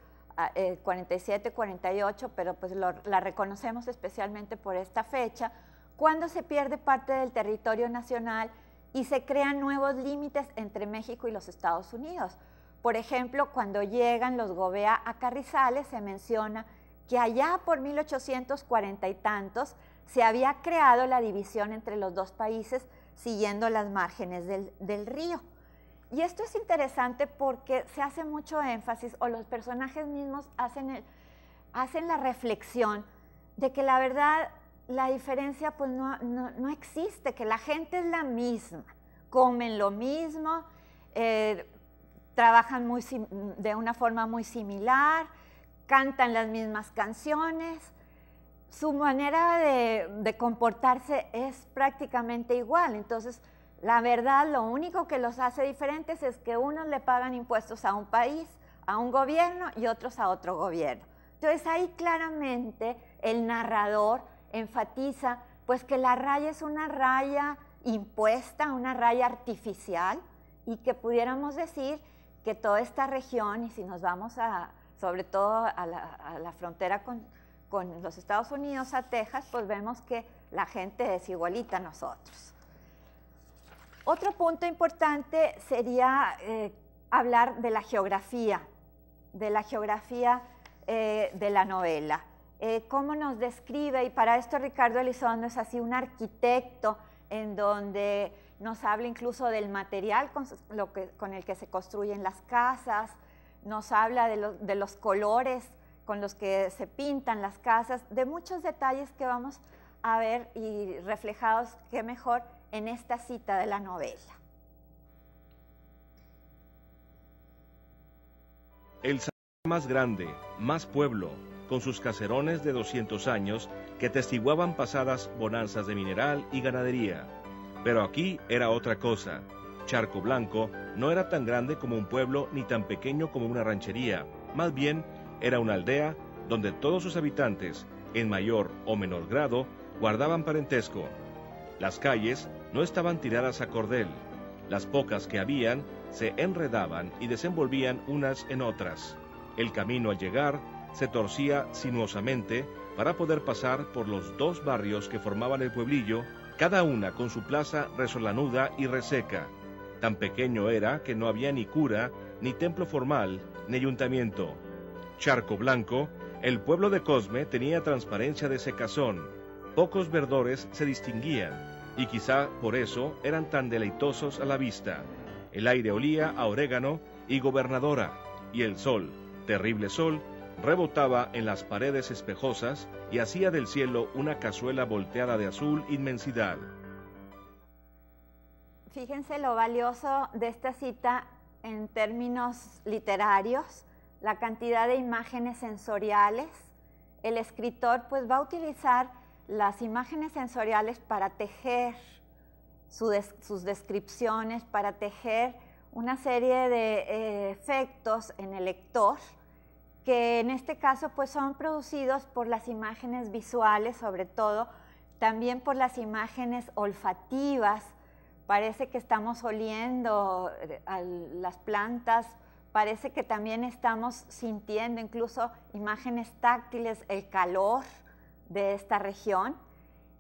Speaker 1: 47, 48, pero pues la reconocemos especialmente por esta fecha, cuando se pierde parte del territorio nacional y se crean nuevos límites entre México y los Estados Unidos. Por ejemplo, cuando llegan los Gobea a Carrizales, se menciona que allá por 1840 y tantos se había creado la división entre los dos países siguiendo las márgenes del, río. Y esto es interesante porque se hace mucho énfasis o los personajes mismos hacen, la reflexión de que la verdad la diferencia pues no, existe, que la gente es la misma, comen lo mismo, eh, trabajan de una forma muy similar, cantan las mismas canciones, su manera de, comportarse es prácticamente igual. Entonces, la verdad, lo único que los hace diferentes es que unos le pagan impuestos a un país, a un gobierno y otros a otro gobierno. Entonces, ahí claramente el narrador enfatiza pues que la raya es una raya impuesta, una raya artificial y que pudiéramos decir que toda esta región, y si nos vamos a, sobre todo a la, frontera con, los Estados Unidos, a Texas, pues vemos que la gente es igualita a nosotros. Otro punto importante sería eh, hablar de la geografía, de la geografía eh, de la novela. Eh, cómo nos describe, y para esto Ricardo Elizondo es así un arquitecto en donde nos habla incluso del material con el que se construyen las casas, nos habla de, de los colores con los que se pintan las casas, de muchos detalles que vamos a ver y reflejados, qué mejor, en esta cita de la novela.
Speaker 2: El más grande, más pueblo, con sus caserones de 200 años que testiguaban pasadas bonanzas de mineral y ganadería. Pero aquí era otra cosa. Charco Blanco no era tan grande como un pueblo ni tan pequeño como una ranchería, más bien era una aldea donde todos sus habitantes, en mayor o menor grado, guardaban parentesco. Las calles no estaban tiradas a cordel, las pocas que habían se enredaban y desenvolvían unas en otras. El camino al llegar se torcía sinuosamente para poder pasar por los dos barrios que formaban el pueblillo, cada una con su plaza resolanuda y reseca, Tan pequeño era que no había ni cura, ni templo formal, ni ayuntamiento. Charco Blanco, el pueblo de Cosme tenía transparencia de secazón, pocos verdores se distinguían, y quizá por eso eran tan deleitosos a la vista. El aire olía a orégano y gobernadora, y el sol, terrible sol, rebotaba en las paredes espejosas y hacía del cielo una cazuela volteada de azul inmensidad.
Speaker 1: Fíjense lo valioso de esta cita en términos literarios, la cantidad de imágenes sensoriales. El escritor pues va a utilizar las imágenes sensoriales para tejer sus descripciones, para tejer una serie de eh, efectos en el lector que en este caso pues son producidos por las imágenes visuales sobre todo, también por las imágenes olfativas, parece que estamos oliendo eh, a las plantas, parece que también estamos sintiendo incluso imágenes táctiles, el calor de esta región.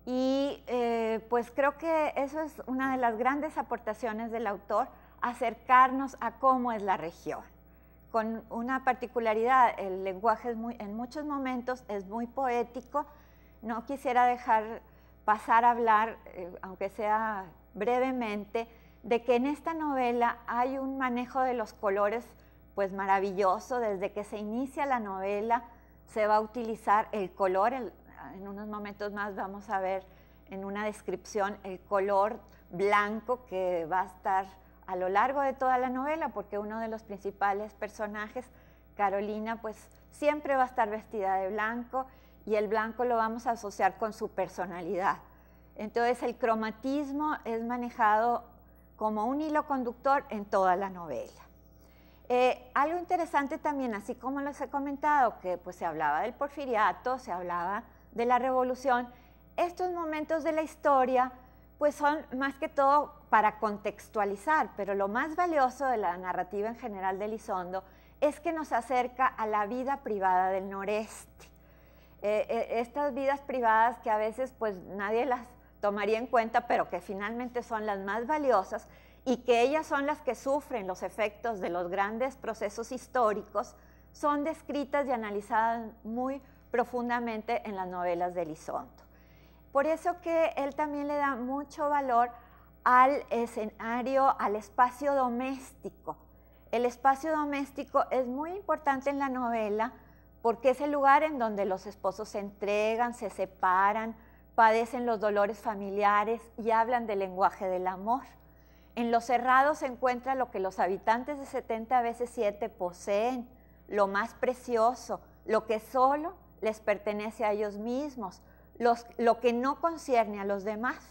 Speaker 1: Y eh, pues creo que eso es una de las grandes aportaciones del autor, acercarnos a cómo es la región. Con una particularidad, el lenguaje es muy, en muchos momentos es muy poético. No quisiera dejar pasar a hablar, eh, aunque sea brevemente de que en esta novela hay un manejo de los colores pues maravilloso, desde que se inicia la novela se va a utilizar el color, en unos momentos más vamos a ver en una descripción el color blanco que va a estar a lo largo de toda la novela, porque uno de los principales personajes, Carolina, pues siempre va a estar vestida de blanco y el blanco lo vamos a asociar con su personalidad. Entonces el cromatismo es manejado como un hilo conductor en toda la novela. Eh, algo interesante también, así como les he comentado, que pues se hablaba del porfiriato, se hablaba de la revolución, estos momentos de la historia pues son más que todo para contextualizar, pero lo más valioso de la narrativa en general de Elizondo es que nos acerca a la vida privada del noreste. Eh, eh, estas vidas privadas que a veces pues nadie las tomaría en cuenta, pero que finalmente son las más valiosas y que ellas son las que sufren los efectos de los grandes procesos históricos, son descritas y analizadas muy profundamente en las novelas de Elizondo. Por eso que él también le da mucho valor al escenario, al espacio doméstico. El espacio doméstico es muy importante en la novela porque es el lugar en donde los esposos se entregan, se separan, padecen los dolores familiares y hablan del lenguaje del amor. En los cerrados se encuentra lo que los habitantes de 70 veces 7 poseen, lo más precioso, lo que solo les pertenece a ellos mismos, lo que no concierne a los demás.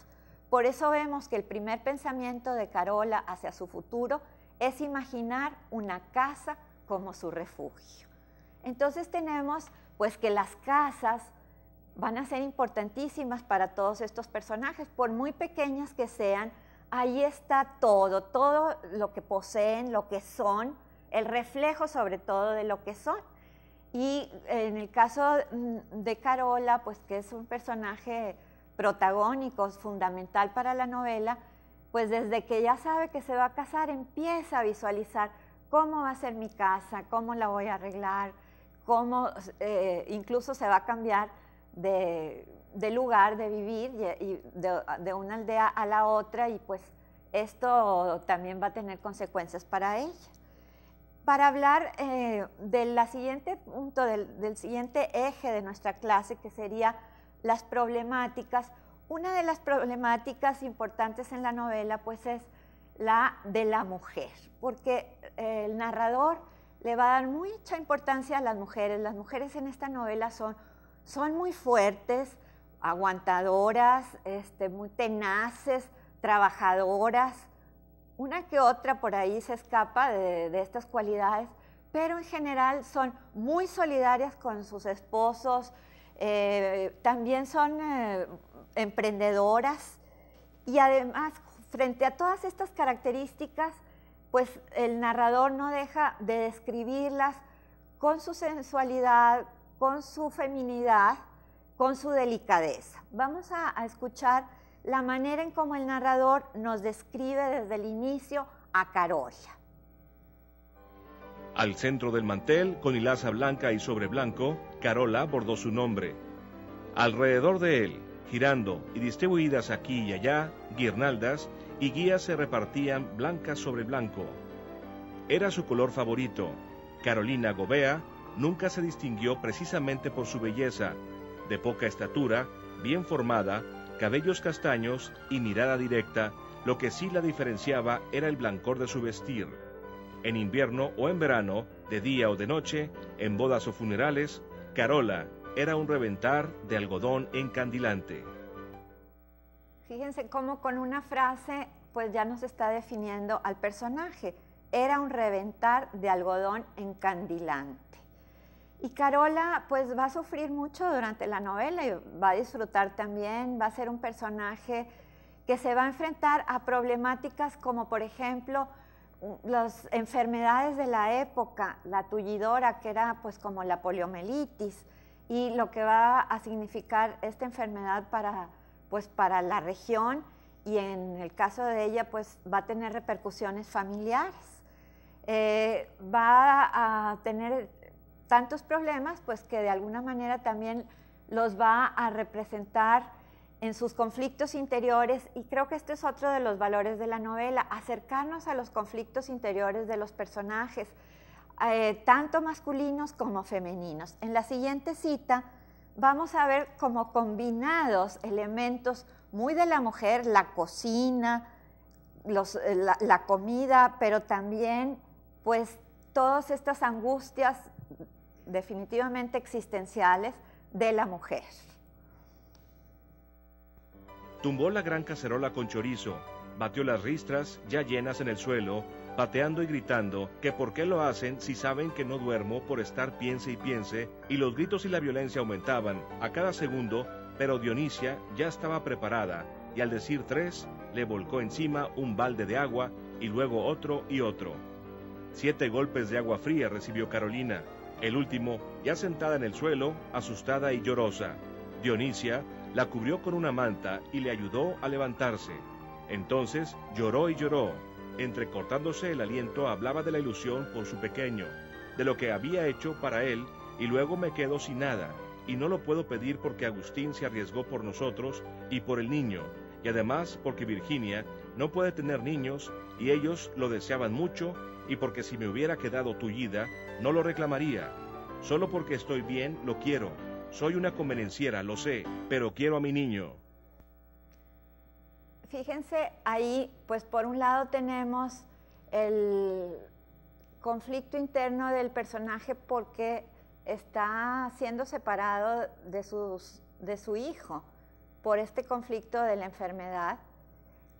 Speaker 1: Por eso vemos que el primer pensamiento de Carola hacia su futuro es imaginar una casa como su refugio. Entonces tenemos pues que las casas van a ser importantísimas para todos estos personajes, por muy pequeñas que sean, ahí está todo, todo lo que poseen, lo que son, el reflejo sobre todo de lo que son. Y en el caso mm, de Carola, pues que es un personaje protagónico, fundamental para la novela, pues desde que ya sabe que se va a casar, empieza a visualizar cómo va a ser mi casa, cómo la voy a arreglar, cómo eh, incluso se va a cambiar de, lugar, de vivir, y de, de, una aldea a la otra, y pues esto también va a tener consecuencias para ella. Para hablar eh, del siguiente punto, del, del siguiente eje de nuestra clase, que sería las problemáticas, una de las problemáticas importantes en la novela pues es la de la mujer, porque eh, el narrador le va a dar mucha importancia a las mujeres. Las mujeres en esta novela son son muy fuertes, aguantadoras, este, muy tenaces, trabajadoras. Una que otra por ahí se escapa de, estas cualidades, pero en general son muy solidarias con sus esposos, eh, también son eh, emprendedoras y además frente a todas estas características, pues el narrador no deja de describirlas con su sensualidad, con su feminidad, con su delicadeza. Vamos a, escuchar la manera en cómo el narrador nos describe desde el inicio a Carola.
Speaker 2: Al centro del mantel, con hilaza blanca y sobre blanco, Carola bordó su nombre. Alrededor de él, girando y distribuidas aquí y allá, guirnaldas y guías se repartían blanca sobre blanco. Era su color favorito. Carolina Gobea nunca se distinguió precisamente por su belleza, de poca estatura, bien formada, cabellos castaños y mirada directa, lo que sí la diferenciaba era el blancor de su vestir. En invierno o en verano, de día o de noche, en bodas o funerales, Carola era un reventar de algodón encandilante.
Speaker 1: Fíjense cómo con una frase pues ya nos está definiendo al personaje. Era un reventar de algodón encandilante. Y Carola pues va a sufrir mucho durante la novela y va a disfrutar también, va a ser un personaje que se va a enfrentar a problemáticas como por ejemplo las enfermedades de la época, la tullidora que era pues como la poliomielitis y lo que va a significar esta enfermedad para pues para la región y en el caso de ella pues va a tener repercusiones familiares. Eh, va a tener tantos problemas, pues que de alguna manera también los va a representar en sus conflictos interiores y creo que este es otro de los valores de la novela, acercarnos a los conflictos interiores de los personajes, eh, tanto masculinos como femeninos. En la siguiente cita vamos a ver cómo combinados elementos muy de la mujer, la cocina, eh, la, la comida, pero también pues todas estas angustias definitivamente existenciales de la mujer.
Speaker 2: Tumbó la gran cacerola con chorizo, batió las ristras ya llenas en el suelo, pateando y gritando que por qué lo hacen si saben que no duermo por estar piense y piense, y los gritos y la violencia aumentaban a cada segundo, pero Dionisia ya estaba preparada, y al decir tres, le volcó encima un balde de agua y luego otro y otro. Siete golpes de agua fría recibió Carolina, el último, ya sentada en el suelo, asustada y llorosa, Dionisia la cubrió con una manta y le ayudó a levantarse. Entonces lloró y lloró. Entrecortándose el aliento hablaba de la ilusión por su pequeño, de lo que había hecho para él y luego me quedo sin nada, y no lo puedo pedir porque Agustín se arriesgó por nosotros y por el niño, y además porque Virginia no puede tener niños y ellos lo deseaban mucho y porque si me hubiera quedado tullida, no lo reclamaría. Solo porque estoy bien, lo quiero. Soy una convenenciera, lo sé, pero quiero a mi niño.
Speaker 1: Fíjense, ahí, pues por un lado tenemos el conflicto interno del personaje porque está siendo separado de, de su hijo por este conflicto de la enfermedad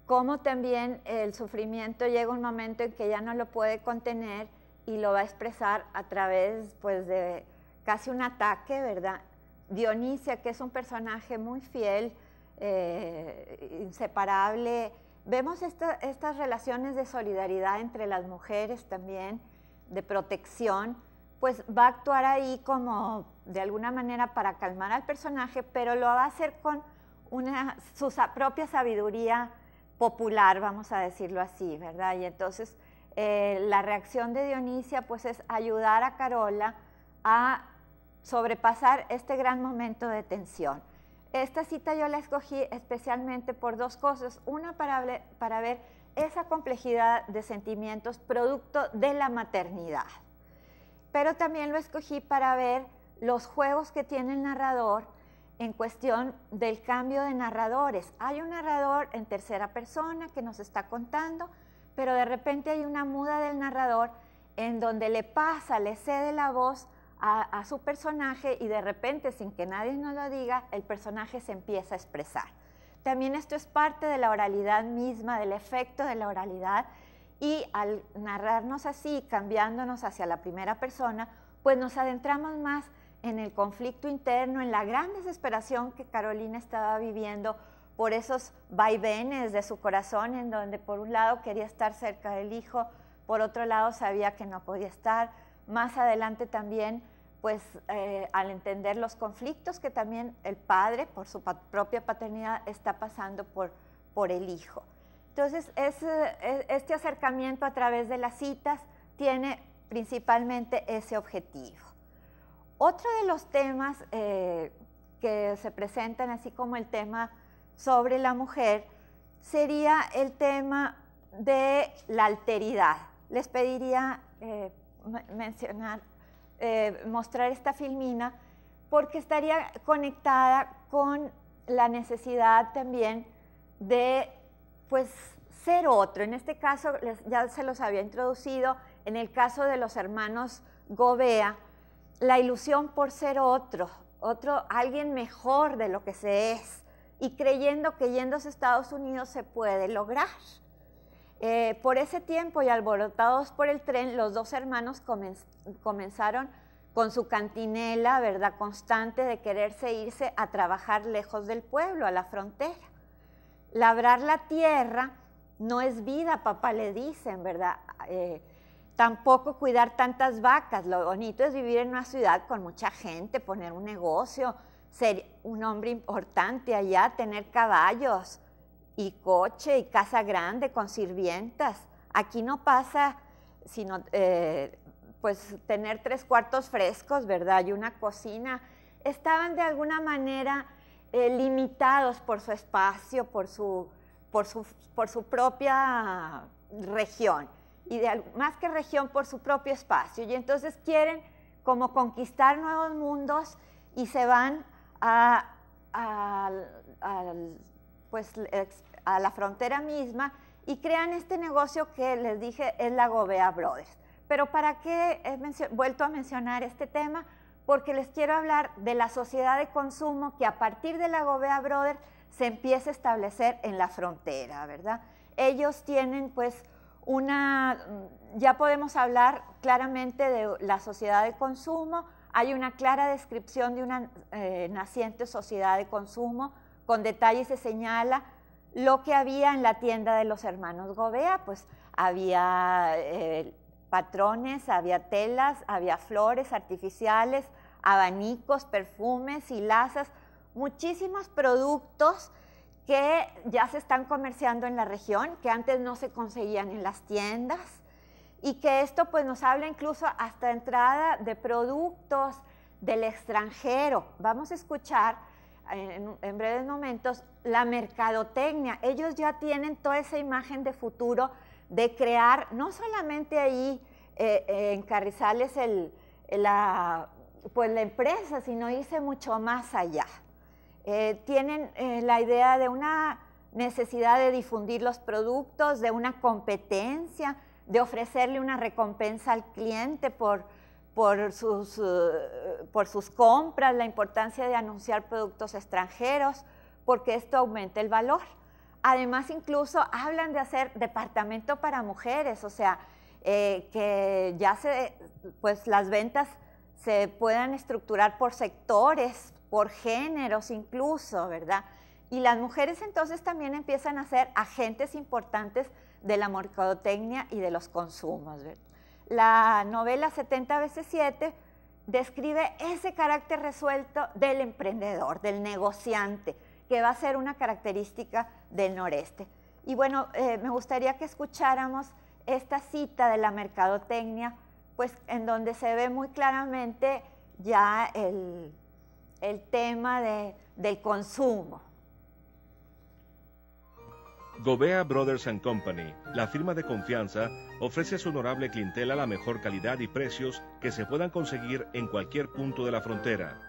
Speaker 1: como también el sufrimiento llega un momento en que ya no lo puede contener y lo va a expresar a través pues de casi un ataque, ¿verdad? Dionisia, que es un personaje muy fiel, eh, inseparable, vemos estas relaciones de solidaridad entre las mujeres también, de protección, pues va a actuar ahí como de alguna manera para calmar al personaje, pero lo va a hacer con una, su propia sabiduría popular, vamos a decirlo así, ¿verdad? Y entonces eh, la reacción de Dionisia pues es ayudar a Carola a sobrepasar este gran momento de tensión. Esta cita yo la escogí especialmente por dos cosas. Una para ver esa complejidad de sentimientos producto de la maternidad. Pero también lo escogí para ver los juegos que tiene el narrador en cuestión del cambio de narradores. Hay un narrador en tercera persona que nos está contando, pero de repente hay una muda del narrador en donde le pasa, le cede la voz a, su personaje y de repente, sin que nadie nos lo diga, el personaje se empieza a expresar. También esto es parte de la oralidad misma, del efecto de la oralidad y al narrarnos así, cambiándonos hacia la primera persona, pues nos adentramos más en el conflicto interno, en la gran desesperación que Carolina estaba viviendo por esos vaivenes de su corazón, en donde por un lado quería estar cerca del hijo, por otro lado sabía que no podía estar. Más adelante también, pues eh, al entender los conflictos que también el padre, por su propia paternidad, está pasando por, por el hijo. Entonces, e, este acercamiento a través de las citas tiene principalmente ese objetivo. Otro de los temas eh, que se presentan, así como el tema sobre la mujer, sería el tema de la alteridad. Les pediría eh, mencionar, eh, mostrar esta filmina, porque estaría conectada con la necesidad también de, pues, ser otro. En este caso, ya se los había introducido, en el caso de los hermanos Gobea, la ilusión por ser otro, otro, alguien mejor de lo que se es, y creyendo que yendo a Estados Unidos se puede lograr. Eh, por ese tiempo y alborotados por el tren, los dos hermanos comenzaron con su cantinela, ¿verdad? Constante de quererse irse a trabajar lejos del pueblo, a la frontera. Labrar la tierra no es vida, papá le dicen, ¿verdad? Eh, Tampoco cuidar tantas vacas. Lo bonito es vivir en una ciudad con mucha gente, poner un negocio, ser un hombre importante allá, tener caballos y coche y casa grande con sirvientas. Aquí no pasa sino eh, pues tener tres cuartos frescos, ¿verdad? Y una cocina. Estaban de alguna manera eh, limitados por su espacio, por su propia región y de, más que región por su propio espacio. Y entonces quieren como conquistar nuevos mundos y se van a, pues, a la frontera misma y crean este negocio que les dije es la Gobea Brothers. Pero ¿para qué he vuelto a mencionar este tema? Porque les quiero hablar de la sociedad de consumo que a partir de la Gobea Brothers se empieza a establecer en la frontera, ¿verdad? Ellos tienen pues ya podemos hablar claramente de la sociedad de consumo, hay una clara descripción de una eh, naciente sociedad de consumo, con detalles se señala lo que había en la tienda de los hermanos Gobea, pues había eh, patrones, había telas, había flores artificiales, abanicos, perfumes y lazas, muchísimos productos que ya se están comerciando en la región, que antes no se conseguían en las tiendas, y que esto pues nos habla incluso hasta entrada de productos del extranjero. Vamos a escuchar en, breves momentos la mercadotecnia. Ellos ya tienen toda esa imagen de futuro de crear no solamente ahí eh, eh, en Carrizales la, pues la empresa, sino irse mucho más allá. Eh, tienen eh, la idea de una necesidad de difundir los productos, de una competencia, de ofrecerle una recompensa al cliente eh, por, sus, compras, la importancia de anunciar productos extranjeros, porque esto aumenta el valor. Además, incluso hablan de hacer departamento para mujeres, o sea, que ya se, pues las ventas se puedan estructurar por sectores, por géneros incluso, ¿verdad? Y las mujeres entonces también empiezan a ser agentes importantes de la mercadotecnia y de los consumos. La novela 70 veces 7 describe ese carácter resuelto del emprendedor, del negociante, que va a ser una característica del noreste. Y bueno, eh, me gustaría que escucháramos esta cita de la mercadotecnia, pues en donde se ve muy claramente ya el el tema de, del consumo.
Speaker 2: Gobea Brothers ⁇ and Company, la firma de confianza, ofrece a su honorable clientela la mejor calidad y precios que se puedan conseguir en cualquier punto de la frontera.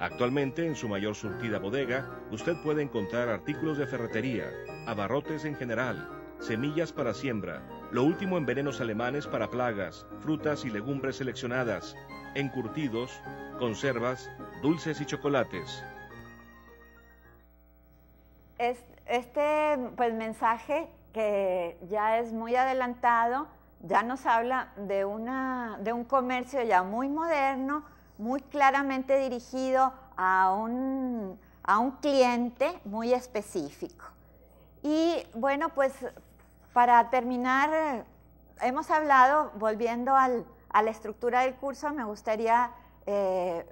Speaker 2: Actualmente, en su mayor surtida bodega, usted puede encontrar artículos de ferretería, abarrotes en general, semillas para siembra, lo último en venenos alemanes para plagas, frutas y legumbres seleccionadas, curtidos, conservas, dulces y chocolates.
Speaker 1: Este pues, mensaje, que ya es muy adelantado, ya nos habla de, una, de un comercio ya muy moderno, muy claramente dirigido a un, a un cliente muy específico. Y bueno, pues para terminar, hemos hablado, volviendo al, a la estructura del curso, me gustaría eh,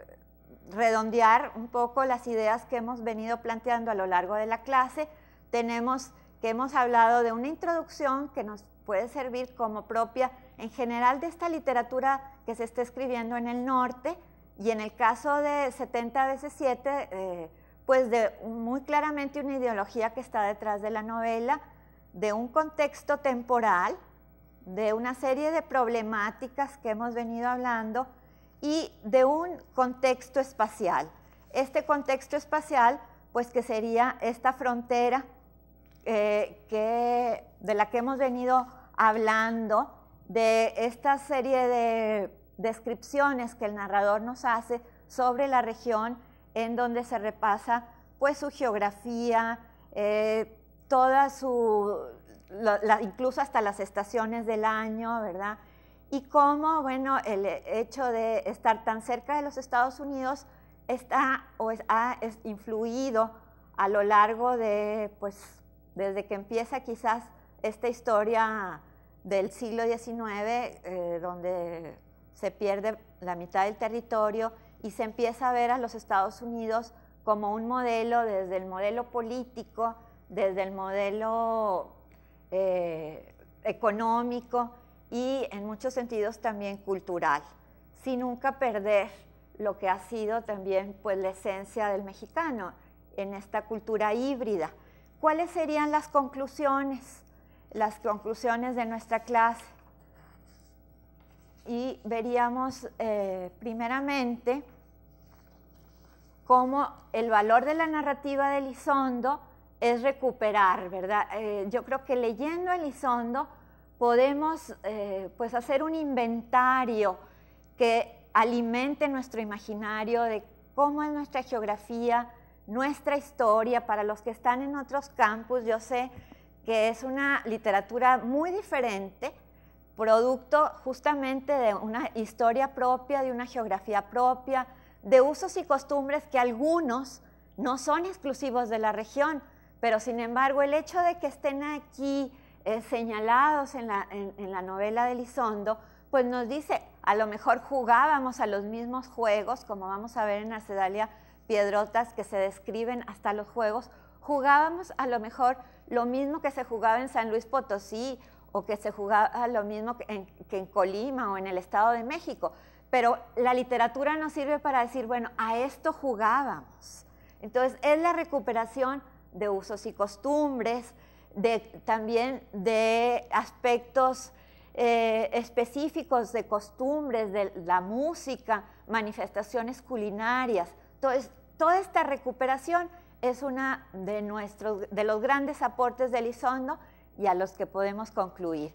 Speaker 1: redondear un poco las ideas que hemos venido planteando a lo largo de la clase. Tenemos que hemos hablado de una introducción que nos puede servir como propia en general de esta literatura que se está escribiendo en el norte y en el caso de 70 veces 7, eh, pues de muy claramente una ideología que está detrás de la novela, de un contexto temporal de una serie de problemáticas que hemos venido hablando y de un contexto espacial. Este contexto espacial, pues que sería esta frontera eh, que, de la que hemos venido hablando, de esta serie de descripciones que el narrador nos hace sobre la región en donde se repasa pues su geografía, eh, toda su incluso hasta las estaciones del año, ¿verdad? Y cómo, bueno, el hecho de estar tan cerca de los Estados Unidos está o ha influido a lo largo de, pues, desde que empieza quizás esta historia del siglo XIX, eh, donde se pierde la mitad del territorio y se empieza a ver a los Estados Unidos como un modelo desde el modelo político, desde el modelo eh, económico y en muchos sentidos también cultural, sin nunca perder lo que ha sido también pues, la esencia del mexicano en esta cultura híbrida. ¿Cuáles serían las conclusiones? Las conclusiones de nuestra clase. Y veríamos eh, primeramente cómo el valor de la narrativa de Elizondo es recuperar, ¿verdad? Eh, yo creo que leyendo Elizondo podemos eh, pues hacer un inventario que alimente nuestro imaginario de cómo es nuestra geografía, nuestra historia. Para los que están en otros campus, yo sé que es una literatura muy diferente, producto justamente de una historia propia, de una geografía propia, de usos y costumbres que algunos no son exclusivos de la región, pero sin embargo, el hecho de que estén aquí eh, señalados en la, en, la novela de Lizondo pues nos dice, a lo mejor jugábamos a los mismos juegos, como vamos a ver en Arcedalia Piedrotas, que se describen hasta los juegos, jugábamos a lo mejor lo mismo que se jugaba en San Luis Potosí o que se jugaba lo mismo que en, que en Colima o en el Estado de México. Pero la literatura nos sirve para decir, bueno, a esto jugábamos. Entonces, es la recuperación de usos y costumbres, también de aspectos eh, específicos de costumbres, de la música, manifestaciones culinarias. toda esta recuperación es uno de, de los grandes aportes de Elizondo y a los que podemos concluir.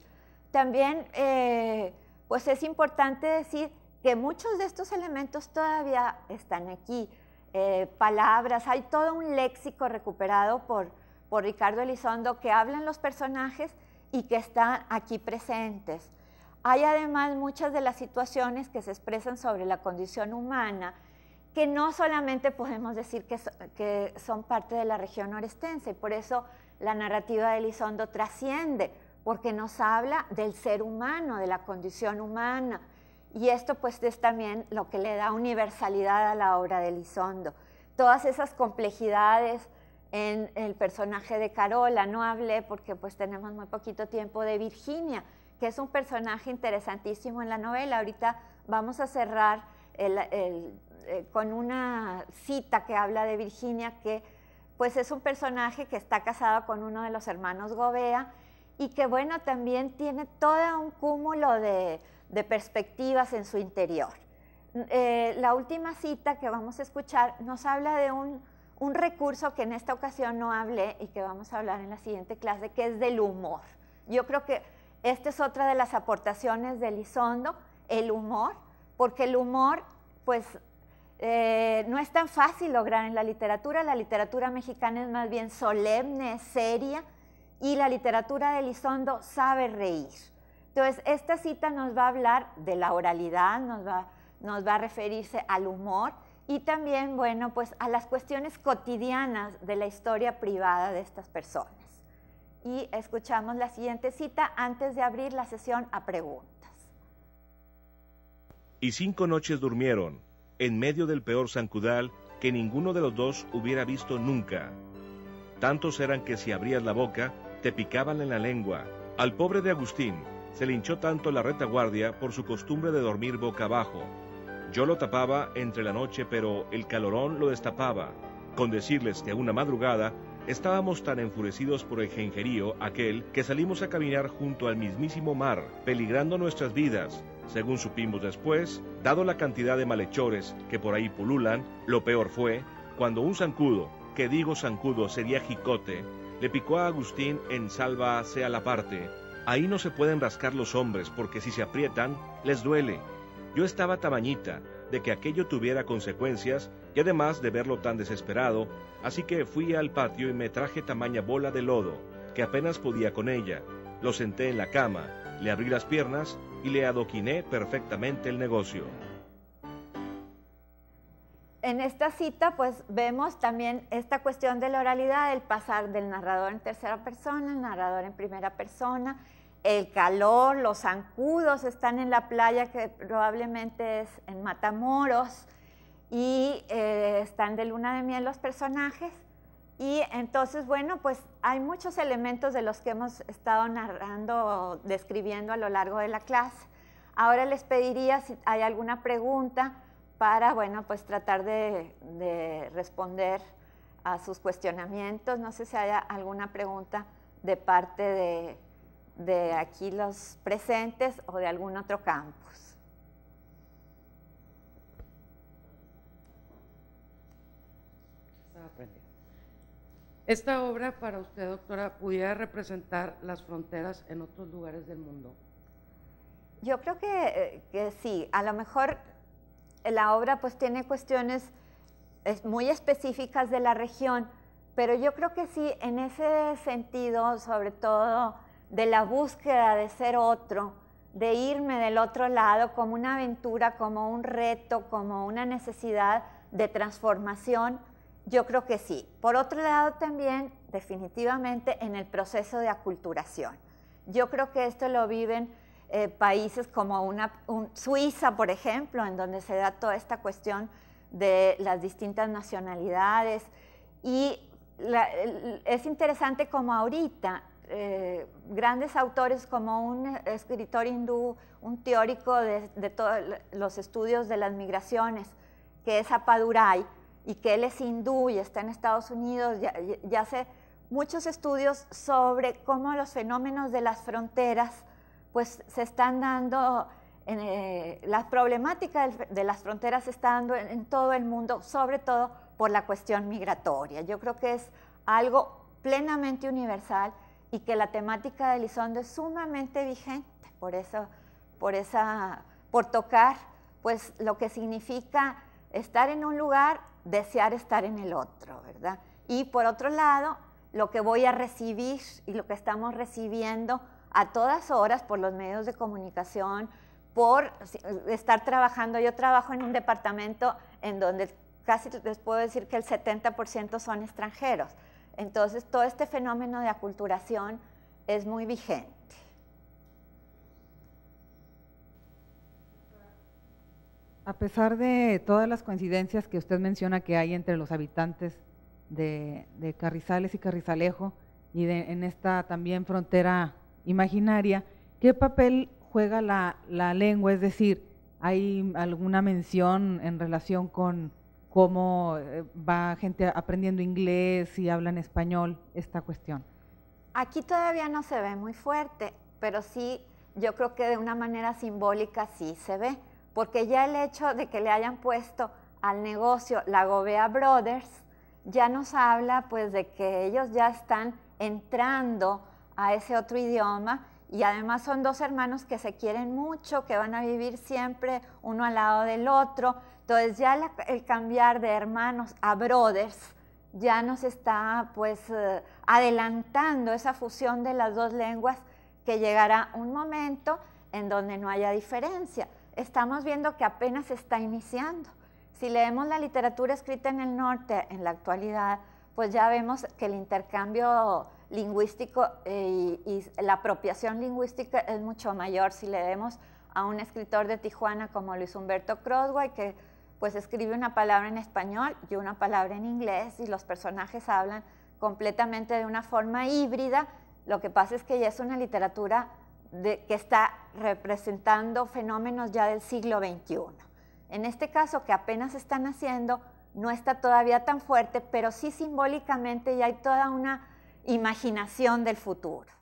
Speaker 1: También, eh, pues es importante decir que muchos de estos elementos todavía están aquí. Eh, palabras, hay todo un léxico recuperado por, por Ricardo Elizondo que hablan los personajes y que están aquí presentes. Hay además muchas de las situaciones que se expresan sobre la condición humana que no solamente podemos decir que, que son parte de la región orestense, y por eso la narrativa de Elizondo trasciende, porque nos habla del ser humano, de la condición humana, y esto pues es también lo que le da universalidad a la obra de Elizondo. Todas esas complejidades en el personaje de Carola, no hablé porque pues tenemos muy poquito tiempo de Virginia, que es un personaje interesantísimo en la novela. Ahorita vamos a cerrar eh, con una cita que habla de Virginia, que pues es un personaje que está casado con uno de los hermanos Gobea y que bueno, también tiene todo un cúmulo de de perspectivas en su interior. Eh, la última cita que vamos a escuchar nos habla de un, recurso que en esta ocasión no hablé y que vamos a hablar en la siguiente clase, que es del humor. Yo creo que esta es otra de las aportaciones de Lizondo, el humor, porque el humor, pues, eh, no es tan fácil lograr en la literatura. La literatura mexicana es más bien solemne, seria, y la literatura de Elizondo sabe reír. Entonces, esta cita nos va a hablar de la oralidad, nos va, nos va a referirse al humor y también, bueno, pues a las cuestiones cotidianas de la historia privada de estas personas. Y escuchamos la siguiente cita antes de abrir la sesión a preguntas.
Speaker 2: Y cinco noches durmieron, en medio del peor zancudal que ninguno de los dos hubiera visto nunca. Tantos eran que si abrías la boca, te picaban en la lengua. Al pobre de Agustín, se linchó tanto la retaguardia por su costumbre de dormir boca abajo. Yo lo tapaba entre la noche, pero el calorón lo destapaba. Con decirles que a una madrugada estábamos tan enfurecidos por el jengerío aquel que salimos a caminar junto al mismísimo mar, peligrando nuestras vidas. Según supimos después, dado la cantidad de malhechores que por ahí pululan, lo peor fue cuando un zancudo, que digo zancudo sería jicote, le picó a Agustín en salva sea la parte, Ahí no se pueden rascar los hombres porque si se aprietan, les duele. Yo estaba tamañita de que aquello tuviera consecuencias y además de verlo tan desesperado, así que fui al patio y me traje tamaña bola de lodo, que apenas podía con ella. Lo senté en la cama, le abrí las piernas y le adoquiné perfectamente el negocio
Speaker 1: en esta cita, pues vemos también esta cuestión de la oralidad, el pasar del narrador en tercera persona, el narrador en primera persona, el calor, los zancudos están en la playa que probablemente es en Matamoros y eh, están de luna de miel los personajes. Y entonces, bueno, pues hay muchos elementos de los que hemos estado narrando, describiendo a lo largo de la clase. Ahora les pediría si hay alguna pregunta para, bueno, pues tratar de, responder a sus cuestionamientos. No sé si haya alguna pregunta de parte de, aquí los presentes o de algún otro campus.
Speaker 2: Esta obra para usted, doctora, pudiera representar las fronteras en otros
Speaker 1: lugares del mundo. Yo creo que, eh, que sí, a lo mejor la obra pues tiene cuestiones muy específicas de la región, pero yo creo que sí, en ese sentido, sobre todo de la búsqueda de ser otro, de irme del otro lado como una aventura, como un reto, como una necesidad de transformación, yo creo que sí. Por otro lado también, definitivamente, en el proceso de aculturación. Yo creo que esto lo viven eh, países como una, Suiza, por ejemplo, en donde se da toda esta cuestión de las distintas nacionalidades. Y es interesante como ahorita eh, grandes autores como un escritor hindú, un teórico de, todos los estudios de las migraciones, que es Apadurai, y que él es hindú y está en Estados Unidos, ya, ya hace muchos estudios sobre cómo los fenómenos de las fronteras pues se están dando, eh, la problemática de las fronteras se está dando en, todo el mundo, sobre todo por la cuestión migratoria. Yo creo que es algo plenamente universal y que la temática de Elizondo es sumamente vigente, por eso, por por tocar, pues lo que significa estar en un lugar, desear estar en el otro, ¿verdad? Y por otro lado, lo que voy a recibir y lo que estamos recibiendo a todas horas por los medios de comunicación, por estar trabajando. Yo trabajo en un departamento en donde casi les puedo decir que el 70% son extranjeros. Entonces, todo este fenómeno de aculturación es muy vigente. A pesar de todas las coincidencias que usted menciona que hay entre los habitantes de, Carrizales y Carrizalejo y en esta también frontera imaginaria, ¿qué papel juega la, lengua? Es decir, ¿hay alguna mención en relación con cómo eh, va gente aprendiendo inglés y hablan español esta cuestión? Aquí todavía no se ve muy fuerte, pero sí, yo creo que de una manera simbólica sí se ve, porque ya el hecho de que le hayan puesto al negocio la Gobea Brothers ya nos habla pues de que ellos ya están entrando a ese otro idioma y además son dos hermanos que se quieren mucho, que van a vivir siempre uno al lado del otro. Entonces ya el cambiar de hermanos a brothers ya nos está pues eh, adelantando esa fusión de las dos lenguas que llegará un momento en donde no haya diferencia. Estamos viendo que apenas está iniciando. Si leemos la literatura escrita en el norte en la actualidad, pues ya vemos que el intercambio lingüístico eh, y, la apropiación lingüística es mucho mayor si le demos a un escritor de Tijuana como Luis Humberto Crosway que pues escribe una palabra en español y una palabra en inglés y los personajes hablan completamente de una forma híbrida. Lo que pasa es que ya es una literatura que está representando fenómenos ya del siglo XXI. En este caso, que apenas están haciendo, no está todavía tan fuerte, pero sí simbólicamente ya hay toda una imaginación del futuro.